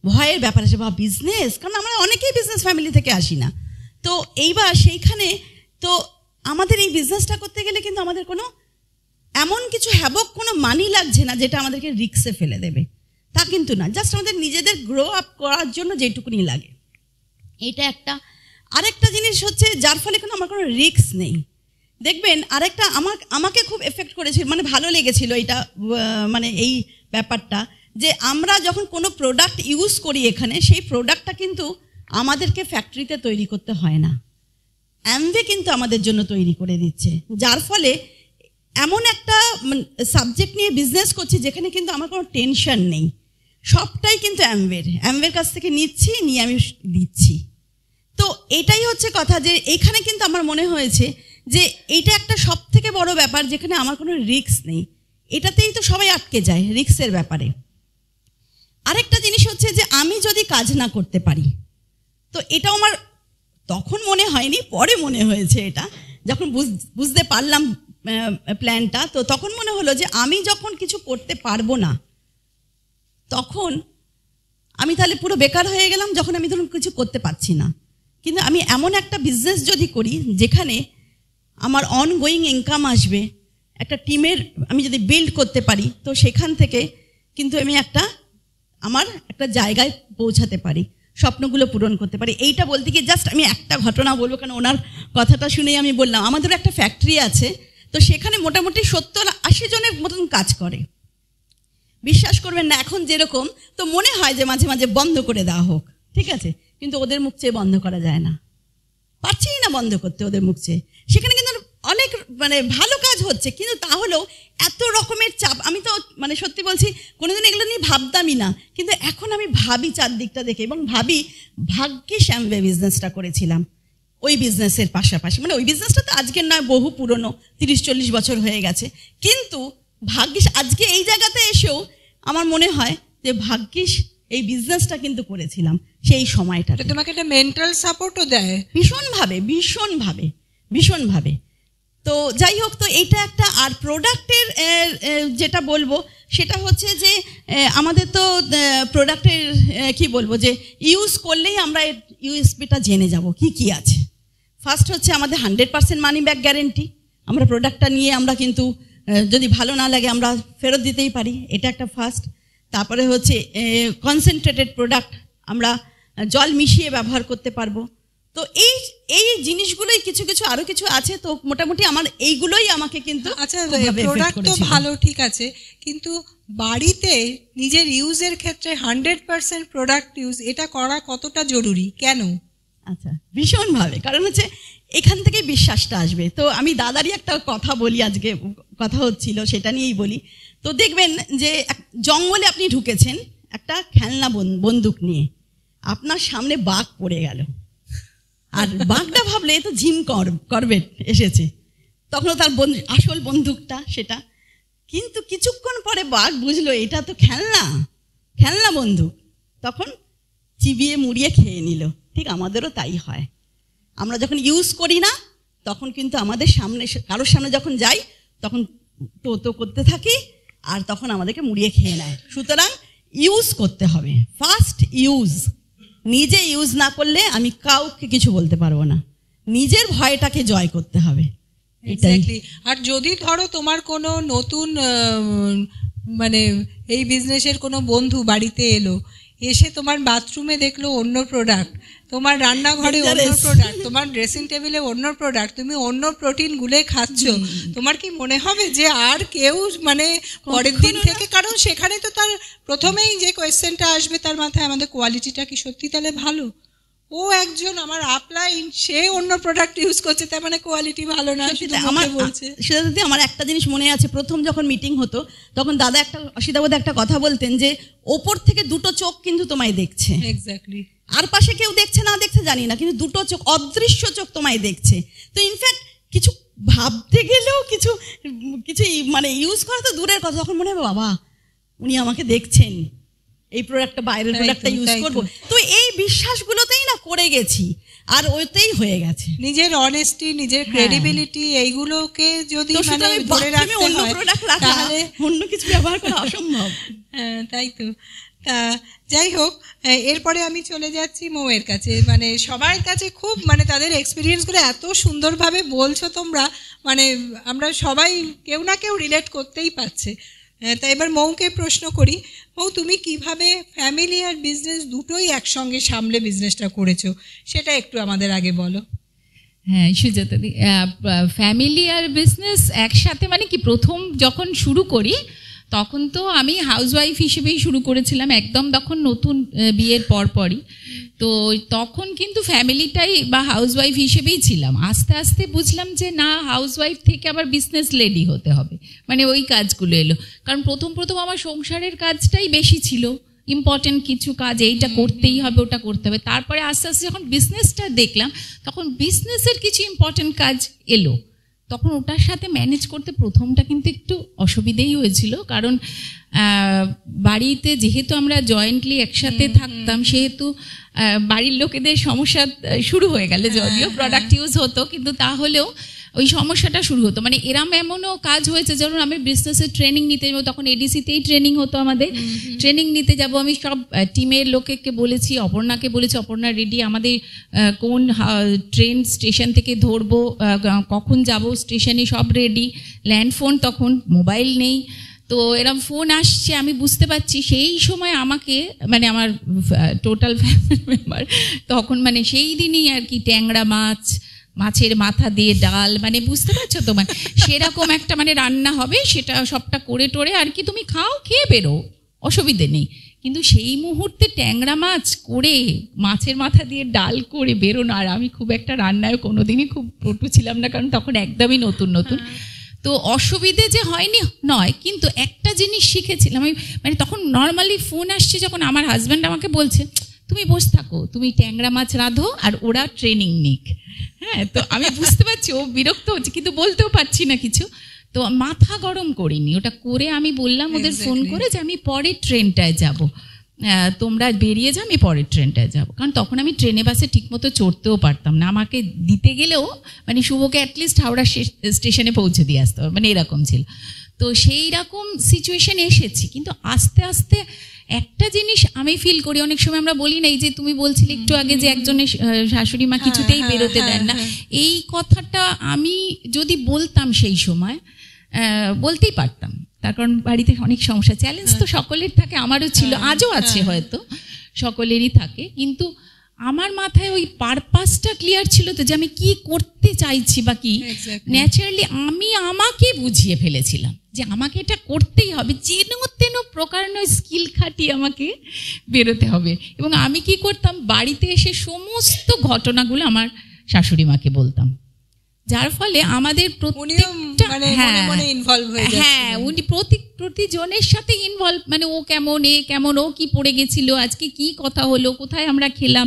ভয়ের ব্যাপার আসে বা বিজনেস কারণ আমরা অনেকেই বিজনেস ফ্যামিলি থেকে আসি না তো এইবার সেইখানে তো আমাদের এই বিজনেসটা করতে গেলে কিন্তু আমাদের কোনো এমন কিছু হ্যাবক কোনো মানি লাগছে না যেটা আমাদেরকে রিক্সে ফেলে দেবে তা কিন্তু না জাস্ট আমাদের নিজেদের গ্রো আপ করার জন্য যেটুকুনি লাগে এটা একটা আরেকটা জিনিস হচ্ছে যার ফলে কোনো আমার কোনো রিক্স নেই দেখবেন আরেকটা আমার আমাকে খুব এফেক্ট করেছিল মানে ভালো লেগেছিল এটা মানে এই ব্যাপারটা যে আমরা যখন কোনো প্রোডাক্ট ইউজ করি এখানে সেই প্রোডাক্টটা কিন্তু আমাদেরকে ফ্যাক্টরিতে তৈরি করতে হয় না অ্যামভে কিন্তু আমাদের জন্য তৈরি করে দিচ্ছে যার ফলে এমন একটা সাবজেক্ট নিয়ে বিজনেস করছি যেখানে কিন্তু আমার কোনো টেনশন নেই সবটাই কিন্তু অ্যামভের অ্যামভের কাছ থেকে নিচ্ছি নিয়ে আমি দিচ্ছি তো এটাই হচ্ছে কথা যে এখানে কিন্তু আমার মনে হয়েছে যে এটা একটা সব থেকে বড় ব্যাপার যেখানে আমার কোনো রিক্স নেই এটাতেই তো সবাই আটকে যায় রিক্সের ব্যাপারে আরেকটা জিনিস হচ্ছে যে আমি যদি কাজ না করতে পারি তো এটা আমার তখন মনে হয়নি পরে মনে হয়েছে এটা যখন বুঝতে পারলাম প্ল্যানটা তো তখন মনে হলো যে আমি যখন কিছু করতে পারবো না তখন আমি তাহলে পুরো বেকার হয়ে গেলাম যখন আমি ধরুন কিছু করতে পারছি না কিন্তু আমি এমন একটা বিজনেস যদি করি যেখানে আমার অনগোয়িং ইনকাম আসবে একটা টিমের আমি যদি বিল্ড করতে পারি তো সেখান থেকে কিন্তু আমি একটা আমার একটা জায়গায় পৌঁছাতে পারি স্বপ্নগুলো পূরণ করতে পারি এইটা বলতে গিয়ে জাস্ট আমি একটা ঘটনা বলবো কারণ ওনার কথাটা শুনেই আমি বললাম আমাদের একটা ফ্যাক্টরি আছে তো সেখানে মোটামুটি সত্তর আশি জনের মতন কাজ করে বিশ্বাস করবেন না এখন যেরকম তো মনে হয় যে মাঝে মাঝে বন্ধ করে দেওয়া হোক ঠিক আছে কিন্তু ওদের মুখ চেয়ে বন্ধ করা যায় না পাচ্ছেই না বন্ধ করতে ওদের মুখ চেয়ে সেখানে কিন্তু অনেক মানে ভালো কাজ হচ্ছে কিন্তু তাহলেও এত রকমের চাপ আমি তো মানে সত্যি বলছি কোনোদিন এগুলো নিয়ে ভাবতামই না কিন্তু এখন আমি ভাবি চারদিকটা দেখে এবং ভাবি ভাগ্যিস আমি বিজনেসটা করেছিলাম ওই বিজনেসের পাশাপাশি মানে ওই বিজনেসটা তো আজকের নয় বহু পুরনো তিরিশ চল্লিশ বছর হয়ে গেছে কিন্তু ভাগ্যিস আজকে এই জায়গাতে এসেও আমার মনে হয় যে ভাগ্যিস এই বিজনেসটা কিন্তু করেছিলাম সেই সময়টা তোমাকে একটা মেন্টাল সাপোর্টও দেয় ভীষণভাবে ভীষণভাবে ভীষণভাবে তো যাই হোক তো এটা একটা আর প্রোডাক্টের যেটা বলবো সেটা হচ্ছে যে আমাদের তো প্রোডাক্টের কি বলবো যে ইউজ করলেই আমরা ইউএসপিটা জেনে যাব কি কি আছে ফার্স্ট হচ্ছে আমাদের hundred percent money back guarantee আমরা প্রোডাক্টটা নিয়ে আমরা কিন্তু যদি ভালো না লাগে আমরা ফেরত দিতেই পারি এটা একটা ফার্স্ট তারপরে হচ্ছে কনসেন্ট্রেটেড প্রোডাক্ট আমরা জল মিশিয়ে ব্যবহার করতে পারবো তো এই এই জিনিসগুলোই কিছু কিছু আরো কিছু আছে তো মোটামুটি আমার এইগুলোই আমাকে কিন্তু আচ্ছা প্রোডাক্ট আচ্ছা, তো ভালো ঠিক আছে কিন্তু বাড়িতে নিজের ইউজের ক্ষেত্রে হান্ড্রেড পার্সেন্ট প্রোডাক্ট ইউজ এটা করা কতটা জরুরি কেন আচ্ছা ভীষণভাবে কারণ হচ্ছে এখান থেকে বিশ্বাসটা আসবে তো আমি দাদারই একটা কথা বলি আজকে কথা হচ্ছিল সেটা নিয়েই বলি তো দেখবেন যে জঙ্গলে আপনি ঢুকেছেন একটা খেলনা বন্দুক নিয়ে আপনার সামনে বাঘ পড়ে গেল আর বাঘটা ভাবলে তো ঝিম কর করবেট এসেছে তখনও তার বন্ধু আসল বন্দুকটা সেটা কিন্তু কিছুক্ষণ পরে বাঘ বুঝলো এটা তো খেলনা খেলনা বন্দুক তখন চিবিয়ে মুড়িয়ে খেয়ে নিল ঠিক আমাদেরও তাই হয় আমরা যখন ইউজ করি না তখন কিন্তু আমাদের সামনে কারোর সামনে যখন যাই তখন তো তো করতে থাকি আর তখন আমাদেরকে মুড়িয়ে খেয়ে নেয় সুতরাং ইউজ করতে হবে ফার্স্ট ইউজ নিজে ইউজ না করলে আমি কাউকে কিছু বলতে পারবো না নিজের ভয়টাকে জয় করতে হবে আর যদি ধরো তোমার কোনো নতুন মানে এই বিজনেসের কোনো বন্ধু বাড়িতে এলো এসে তোমার বাথরুমে দেখলো অন্য প্রোডাক্ট তোমার রান্নাঘরে অন্য প্রোডাক্ট তোমার ড্রেসিং টেবিলে অন্য প্রোডাক্ট তুমি অন্য প্রোটিন গুলে খাচ্ছ তোমার কি মনে হবে যে আর কেউ মানে পরের দিন থেকে কারণ সেখানে তো তার প্রথমেই যে কোয়েশ্চেনটা আসবে তার মাথায় আমাদের কোয়ালিটিটা কি সত্যি তাহলে ভালো ও একজন আমার আপলাইন সে অন্য প্রোডাক্ট ইউজ করছে তার মানে কোয়ালিটি ভালো না সেটা আমার বলছে সেটা দিদি আমার একটা জিনিস মনে আছে প্রথম যখন মিটিং হতো তখন দাদা একটা অসিতাবোধ একটা কথা বলতেন যে ওপর থেকে দুটো চোখ কিন্তু তোমায় দেখছে এক্স্যাক্টলি আর পাশে কেউ দেখছে না দেখছে জানি না কিন্তু দুটো চোখ অদৃশ্য চোখ তোমায় দেখছে তো ইনফ্যাক্ট কিছু ভাবতে গেলেও কিছু কিছু মানে ইউজ করা তো দূরের কথা তখন মনে হবে বাবা উনি আমাকে দেখছেন এই প্রোডাক্টটা বাইরের প্রোডাক্টটা ইউজ করবো তো এই বিশ্বাসগুলোতেই না করে গেছি আর ওইতেই হয়ে গেছে নিজের অনেস্টি নিজের ক্রেডিবিলিটি হ্যাঁ। এইগুলোকে যদি মানে ধরে রাখতে অন্য প্রোডাক্ট রাখা অন্য কিছু ব্যবহার করা অসম্ভব হ্যাঁ তাই তো তা যাই হোক এরপরে আমি চলে যাচ্ছি মৌয়ের কাছে মানে সবার কাছে খুব মানে তাদের এক্সপিরিয়েন্সগুলো এত সুন্দরভাবে বলছো তোমরা মানে আমরা সবাই কেউ না কেউ রিলেট করতেই পারছে তা এবার মৌকে প্রশ্ন করি মৌ তুমি কিভাবে ফ্যামিলি আর বিজনেস দুটোই একসঙ্গে সামলে বিজনেসটা করেছো সেটা একটু আমাদের আগে বলো হ্যাঁ সুজাতাদি ফ্যামিলি আর বিজনেস একসাথে মানে কি প্রথম যখন শুরু করি তখন তো আমি হাউসওয়াইফ হিসেবেই শুরু করেছিলাম একদম তখন নতুন বিয়ের পরপরই তো তখন কিন্তু ফ্যামিলিটাই বা হাউসওয়াইফ হিসেবেই ছিলাম আস্তে আস্তে বুঝলাম যে না হাউসওয়াইফ থেকে আবার বিজনেস লেডি হতে হবে মানে ওই কাজগুলো এলো কারণ প্রথম প্রথম আমার সংসারের কাজটাই বেশি ছিল ইম্পর্টেন্ট কিছু কাজ এইটা করতেই হবে ওটা করতে হবে তারপরে আস্তে আস্তে যখন বিজনেসটা দেখলাম তখন বিজনেসের কিছু ইম্পর্টেন্ট কাজ এলো তখন ওটার সাথে ম্যানেজ করতে প্রথমটা কিন্তু একটু অসুবিধেই হয়েছিল কারণ বাড়িতে যেহেতু আমরা জয়েন্টলি একসাথে থাকতাম সেহেতু বাড়ির লোকেদের সমস্যা শুরু হয়ে গেল যদিও প্রোডাক্ট হ্যাঁ, হ্যাঁ। ইউজ হতো কিন্তু তাহলেও ওই সমস্যাটা শুরু হতো মানে এরম এমনও কাজ হয়েছে যেমন আমি বিজনেসের ট্রেনিং নিতে যাবো তখন এডিসিতেই ট্রেনিং হতো আমাদের ট্রেনিং নিতে যাব আমি সব টিমের লোকেকে বলেছি অপর্ণাকে বলেছি অপর্ণা রেডি আমাদের কোন ট্রেন স্টেশন থেকে ধরবো কখন যাব স্টেশনে সব রেডি ল্যান্ড ফোন তখন মোবাইল নেই তো এরম ফোন আসছে আমি বুঝতে পারছি সেই সময় আমাকে মানে আমার টোটাল ফ্যামিলি মেম্বার তখন মানে সেই দিনই আর কি ট্যাংরা মাছ মাছের মাথা দিয়ে ডাল মানে বুঝতে পারছো তোমার সেরকম একটা মানে রান্না হবে সেটা সবটা করে টোরে আর কি তুমি খাও খেয়ে বেরো অসুবিধে নেই কিন্তু সেই মুহূর্তে ট্যাংরা মাছ করে মাছের মাথা দিয়ে ডাল করে বেরোনো আর আমি খুব একটা রান্নায় কোনোদিনই খুব পটু ছিলাম না কারণ তখন একদমই নতুন নতুন হ্যাঁ। তো অসুবিধে যে হয়নি নয় কিন্তু একটা জিনিস শিখেছিলাম আমি মানে তখন নর্মালি ফোন আসছে যখন আমার হাজব্যান্ড আমাকে বলছে তুমি বসে থাকো তুমি ট্যাংরা মাছ রাঁধো আর ওরা ট্রেনিং নিক হ্যাঁ তো আমি বুঝতে পারছি ও বিরক্ত হচ্ছে কিন্তু বলতেও পারছি না কিছু তো মাথা গরম করিনি ওটা করে আমি বললাম ওদের ফোন করে যে আমি পরের ট্রেনটায় যাব তোমরা বেরিয়ে যাও আমি পরের ট্রেনটায় যাবো কারণ তখন আমি ট্রেনে বাসে ঠিকমতো চড়তেও পারতাম না আমাকে দিতে গেলেও মানে শুভকে অ্যাটলিস্ট হাওড়া স্টেশনে পৌঁছে দিয়ে আসতে হবে মানে এরকম ছিল তো সেই রকম সিচুয়েশন এসেছি কিন্তু আস্তে আস্তে একটা জিনিস আমি ফিল করি অনেক সময় আমরা বলি না এই যে তুমি বলছিলে একটু আগে যে একজনের শাশুড়ি মা হ্যাঁ, কিছুতেই হ্যাঁ, বেরোতে দেন হ্যাঁ, না এই কথাটা আমি যদি বলতাম সেই সময় বলতেই পারতাম তার কারণ বাড়িতে অনেক সমস্যা চ্যালেঞ্জ তো সকলের থাকে আমারও ছিল আজও আছে হয়তো সকলেরই থাকে কিন্তু আমার মাথায় ওই পারপাসটা ক্লিয়ার ছিল তো যে আমি কি করতে চাইছি বা কি ন্যাচারালি আমি আমাকে বুঝিয়ে ফেলেছিলাম যে আমাকে এটা করতেই হবে যেন তেন প্রকার নয় স্কিল খাটিয়ে আমাকে বেরোতে হবে এবং আমি কি করতাম বাড়িতে এসে সমস্ত ঘটনাগুলো আমার শাশুড়ি মাকে বলতাম যার ফলে আমাদের মানে হ্যাঁ, হ্যাঁ উনি প্রতি প্রতিজনের সাথে ইনভলভ মানে ও কেমন এ কেমন ও কি পড়ে গেছিল আজকে কি কথা হলো কোথায় আমরা খেলাম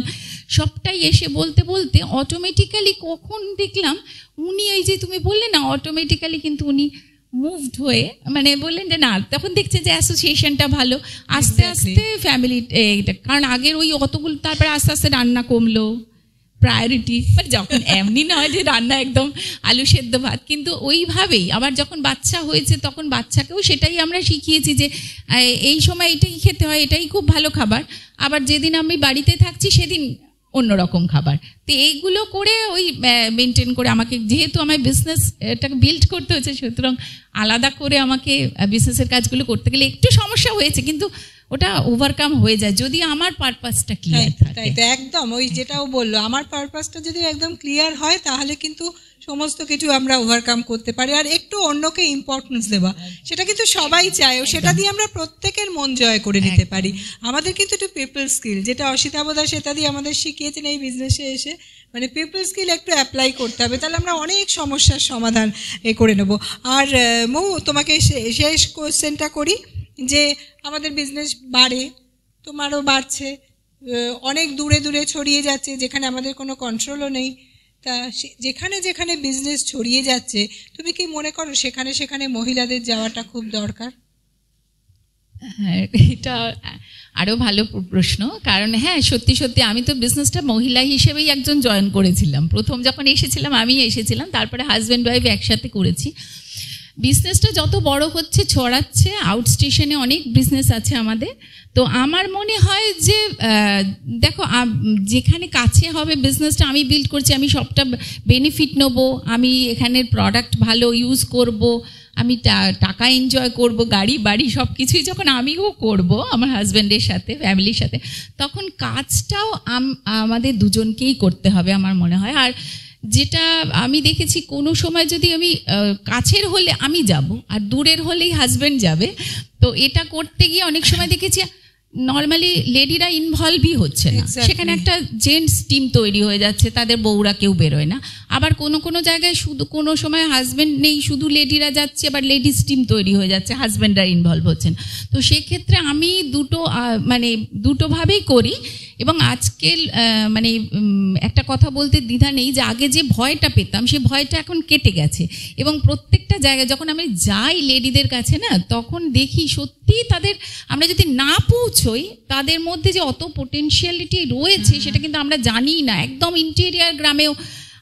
সবটাই এসে বলতে বলতে অটোমেটিক্যালি কখন দেখলাম উনি এই যে তুমি বললে না অটোমেটিক্যালি কিন্তু উনি মুভড হয়ে মানে বললেন যে না তখন দেখছে যে অ্যাসোসিয়েশনটা ভালো আস্তে আস্তে ফ্যামিলি এটা কারণ আগের ওই অতগুলো তারপরে আস্তে আস্তে রান্না কমলো প্রায়োরিটি মানে যখন এমনি নয় যে রান্না একদম আলু সেদ্ধ ভাত কিন্তু ওইভাবেই আবার যখন বাচ্চা হয়েছে তখন বাচ্চাকেও সেটাই আমরা শিখিয়েছি যে এই সময় এটাই খেতে হয় এটাই খুব ভালো খাবার আবার যেদিন আমি বাড়িতে থাকছি সেদিন অন্যরকম খাবার তো এইগুলো করে ওই মেনটেন করে আমাকে যেহেতু আমার বিজনেসটাকে বিল্ড করতে হয়েছে সুতরাং আলাদা করে আমাকে বিজনেসের কাজগুলো করতে গেলে একটু সমস্যা হয়েছে কিন্তু ওটা ওভারকাম হয়ে যায় যদি আমার পারপাসটা ক্লিয়ার থাকে তো একদম ওই যেটা ও বললো আমার পারপাসটা যদি একদম ক্লিয়ার হয় তাহলে কিন্তু সমস্ত কিছু আমরা ওভারকাম করতে পারি আর একটু অন্যকে ইম্পর্টেন্স দেওয়া সেটা কিন্তু সবাই চায় সেটা দিয়ে আমরা প্রত্যেকের মন জয় করে নিতে পারি আমাদের কিন্তু একটু পিপল স্কিল যেটা দাস এটা দিয়ে আমাদের শিখিয়েছেন এই বিজনেসে এসে মানে পিপল স্কিল একটু অ্যাপ্লাই করতে হবে তাহলে আমরা অনেক সমস্যার সমাধান এ করে নেব আর মৌ তোমাকে শেষ কোশ্চেনটা করি যে আমাদের বিজনেস বাড়ে তোমারও বাড়ছে অনেক দূরে দূরে ছড়িয়ে যাচ্ছে যেখানে আমাদের কোনো কন্ট্রোলও নেই তা যেখানে যেখানে বিজনেস ছড়িয়ে যাচ্ছে তুমি কি মনে করো সেখানে সেখানে মহিলাদের যাওয়াটা খুব দরকার হ্যাঁ এটা আরও ভালো প্রশ্ন কারণ হ্যাঁ সত্যি সত্যি আমি তো বিজনেসটা মহিলা হিসেবেই একজন জয়েন করেছিলাম প্রথম যখন এসেছিলাম আমি এসেছিলাম তারপরে হাজব্যান্ড ওয়াইফ একসাথে করেছি বিজনেসটা যত বড় হচ্ছে ছড়াচ্ছে আউট স্টেশনে অনেক বিজনেস আছে আমাদের তো আমার মনে হয় যে দেখো যেখানে কাছে হবে বিজনেসটা আমি বিল্ড করছি আমি সবটা বেনিফিট নেব আমি এখানের প্রোডাক্ট ভালো ইউজ করব আমি টাকা এনজয় করব গাড়ি বাড়ি সব কিছুই যখন আমিও করব আমার হাজব্যান্ডের সাথে ফ্যামিলির সাথে তখন কাজটাও আমাদের দুজনকেই করতে হবে আমার মনে হয় আর যেটা আমি দেখেছি কোনো সময় যদি আমি কাছের হলে আমি যাব আর দূরের হলেই হাজব্যান্ড যাবে তো এটা করতে গিয়ে অনেক সময় দেখেছি নর্মালি লেডিরা ইনভলভই হচ্ছে না সেখানে একটা জেন্টস টিম তৈরি হয়ে যাচ্ছে তাদের বউরা কেউ বেরোয় না আবার কোনো কোনো জায়গায় শুধু কোনো সময় হাজব্যান্ড নেই শুধু লেডিরা যাচ্ছে আবার লেডিস টিম তৈরি হয়ে যাচ্ছে হাজব্যান্ডরা ইনভলভ হচ্ছেন তো সেক্ষেত্রে আমি দুটো মানে দুটোভাবেই করি এবং আজকের মানে একটা কথা বলতে দ্বিধা নেই যে আগে যে ভয়টা পেতাম সে ভয়টা এখন কেটে গেছে এবং প্রত্যেকটা জায়গায় যখন আমি যাই লেডিদের কাছে না তখন দেখি সত্যি তাদের আমরা যদি না পৌঁছই তাদের মধ্যে যে অত পোটেনশিয়ালিটি রয়েছে সেটা কিন্তু আমরা জানি না একদম ইন্টেরিয়ার গ্রামেও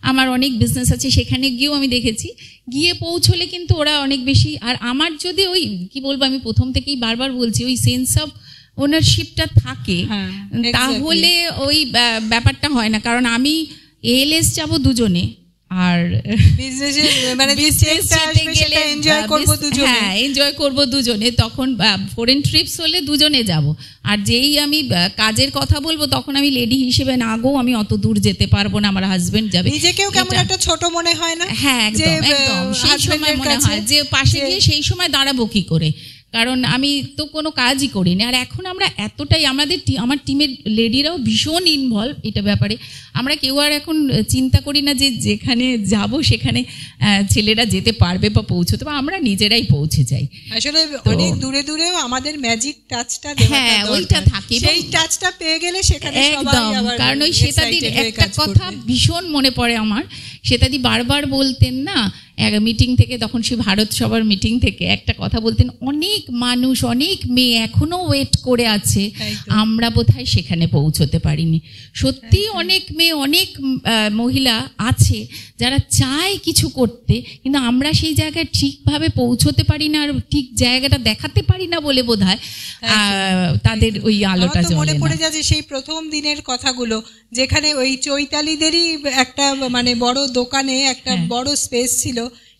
আমার অনেক বিজনেস আছে সেখানে গিয়েও আমি দেখেছি গিয়ে পৌঁছলে কিন্তু ওরা অনেক বেশি আর আমার যদি ওই কি বলবো আমি প্রথম থেকেই বারবার বলছি ওই সেন্স অফ ওনারশিপটা থাকে হ্যাঁ, তাহলে ওই ব্যাপারটা হয় না কারণ আমি এল এস যাবো দুজনে আর মানে হ্যাঁ এনজয় করব দুজনে তখন ফরেন ট্রিপস হলে দুজনে যাব আর যেই আমি কাজের কথা বলবো তখন আমি লেডি হিসেবে না গো আমি অত দূর যেতে পারবো না আমার হাজবেন্ড যাবে নিজেকেও কেমন একটা ছোট মনে হয় না হ্যাঁ একদম একদম সেই সময় মনে হয় যে পাশে গিয়ে সেই সময় দাঁড়াবো কি করে কারণ আমি তো কোনো কাজই করিনি আর এখন আমরা এতটাই আমাদের আমার টিমের লেডিরাও ভীষণ ইনভলভ এটা ব্যাপারে আমরা কেউ আর এখন চিন্তা করি না যে যেখানে যাব সেখানে ছেলেরা যেতে পারবে বা পৌঁছতে বা আমরা নিজেরাই পৌঁছে যাই আসলে অনেক দূরে দূরেও আমাদের ম্যাজিক টাচটা হ্যাঁ ওইটা থাকে সেই টাচটা পেয়ে গেলে সেখানে একদম কারণ ওই সেটা একটা কথা ভীষণ মনে পড়ে আমার শ্বেতাদি বারবার বলতেন না এক মিটিং থেকে তখন সে ভারত সবার মিটিং থেকে একটা কথা বলতেন অনেক মানুষ অনেক মেয়ে এখনও ওয়েট করে আছে আমরা বোধহয় সেখানে পৌঁছতে পারিনি সত্যি অনেক মেয়ে অনেক মহিলা আছে যারা চায় কিছু করতে কিন্তু আমরা সেই জায়গায় ঠিকভাবে পৌঁছতে পারি না আর ঠিক জায়গাটা দেখাতে পারি না বলে বোধ হয় তাদের ওই আলোটা মনে পড়ে যায় যে সেই প্রথম দিনের কথাগুলো যেখানে ওই চৈতালিদেরই একটা মানে বড় দোকানে একটা হ্যাঁ। বড় স্পেস ছিল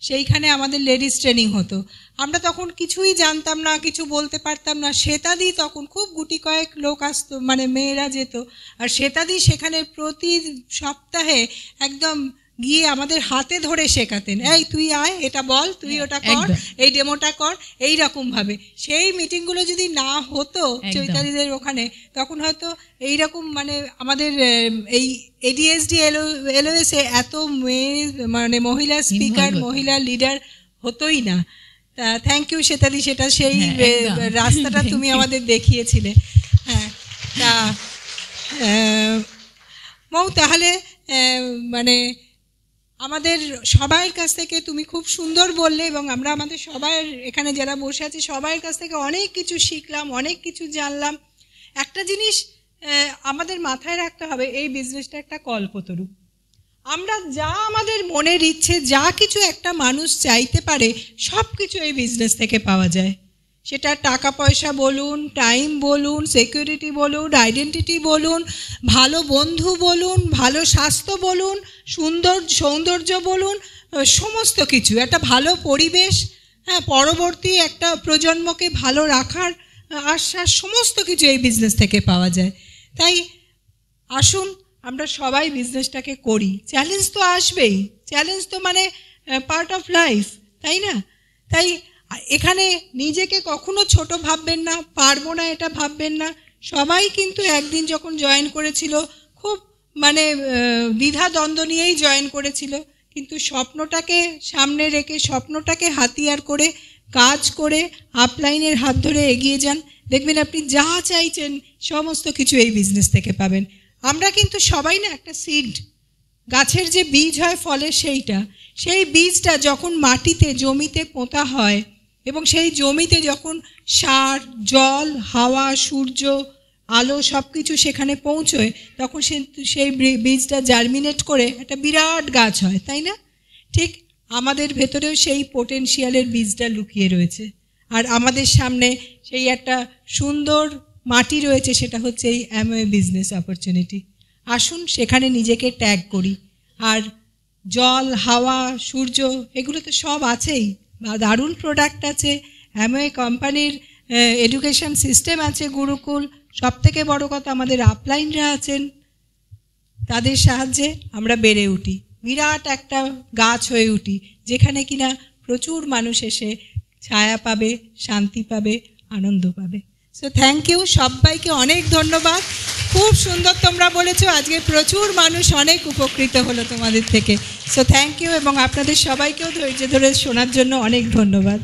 সেইখানে আমাদের লেডিস ট্রেনিং হতো আমরা তখন কিছুই জানতাম না কিছু বলতে পারতাম না শ্বেতাদি তখন খুব গুটি কয়েক লোক আসতো মানে মেয়েরা যেত আর শ্বেতাদি সেখানে প্রতি সপ্তাহে একদম গিয়ে আমাদের হাতে ধরে শেখাতেন এই তুই আয় এটা বল তুই হ্যাঁ, ওটা কর এই ডেমোটা কর এই রকম ভাবে সেই মিটিংগুলো যদি না হতো চৈতালিদের ওখানে তখন হয়তো এই রকম মানে আমাদের এই এডিএসডি এলও এলওএসে এত মেয়ে মানে মহিলা স্পিকার মহিলা লিডার হতোই না তা থ্যাংক ইউ শ্বেতালি সেটা সেই হ্যাঁ, রাস্তাটা তুমি আমাদের দেখিয়েছিলে হ্যাঁ তা মৌ তাহলে মানে আমাদের সবাইয়ের কাছ থেকে তুমি খুব সুন্দর বললে এবং আমরা আমাদের সবাই এখানে যারা বসে আছি সবাইয়ের কাছ থেকে অনেক কিছু শিখলাম অনেক কিছু জানলাম একটা জিনিস আমাদের মাথায় রাখতে হবে এই বিজনেসটা একটা কল্পতরু আমরা যা আমাদের মনের ইচ্ছে যা কিছু একটা মানুষ চাইতে পারে সব কিছু এই বিজনেস থেকে পাওয়া যায় সেটা টাকা পয়সা বলুন টাইম বলুন সিকিউরিটি বলুন আইডেন্টিটি বলুন ভালো বন্ধু বলুন ভালো স্বাস্থ্য বলুন সুন্দর সৌন্দর্য বলুন সমস্ত কিছু একটা ভালো পরিবেশ হ্যাঁ পরবর্তী একটা প্রজন্মকে ভালো রাখার আশ্বাস সমস্ত কিছু এই বিজনেস থেকে পাওয়া যায় তাই আসুন আমরা সবাই বিজনেসটাকে করি চ্যালেঞ্জ তো আসবেই চ্যালেঞ্জ তো মানে পার্ট অফ লাইফ তাই না তাই এখানে নিজেকে কখনো ছোট ভাববেন না পারবো না এটা ভাববেন না সবাই কিন্তু একদিন যখন জয়েন করেছিল খুব মানে দ্বিধা দ্বন্দ্ব নিয়েই জয়েন করেছিল কিন্তু স্বপ্নটাকে সামনে রেখে স্বপ্নটাকে হাতিয়ার করে কাজ করে আপলাইনের হাত ধরে এগিয়ে যান দেখবেন আপনি যা চাইছেন সমস্ত কিছু এই বিজনেস থেকে পাবেন আমরা কিন্তু সবাই না একটা সিড গাছের যে বীজ হয় ফলে সেইটা সেই বীজটা যখন মাটিতে জমিতে পোঁতা হয় এবং সেই জমিতে যখন সার জল হাওয়া সূর্য আলো সব কিছু সেখানে পৌঁছয় তখন সে সেই বীজটা জার্মিনেট করে একটা বিরাট গাছ হয় তাই না ঠিক আমাদের ভেতরেও সেই পোটেনশিয়ালের বীজটা লুকিয়ে রয়েছে আর আমাদের সামনে সেই একটা সুন্দর মাটি রয়েছে সেটা হচ্ছে এই অ্যামওয়ে বিজনেস অপরচুনিটি আসুন সেখানে নিজেকে ট্যাগ করি আর জল হাওয়া সূর্য এগুলো তো সব আছেই দারুণ প্রোডাক্ট আছে হ্যামওয়ে কোম্পানির এডুকেশন সিস্টেম আছে গুরুকুল সব থেকে বড়ো কথা আমাদের আপলাইনরা আছেন তাদের সাহায্যে আমরা বেড়ে উঠি বিরাট একটা গাছ হয়ে উঠি যেখানে কিনা প্রচুর মানুষ এসে ছায়া পাবে শান্তি পাবে আনন্দ পাবে সো থ্যাংক ইউ সবাইকে অনেক ধন্যবাদ খুব সুন্দর তোমরা বলেছো আজকে প্রচুর মানুষ অনেক উপকৃত হলো তোমাদের থেকে সো থ্যাংক ইউ এবং আপনাদের সবাইকেও ধৈর্য ধরে শোনার জন্য অনেক ধন্যবাদ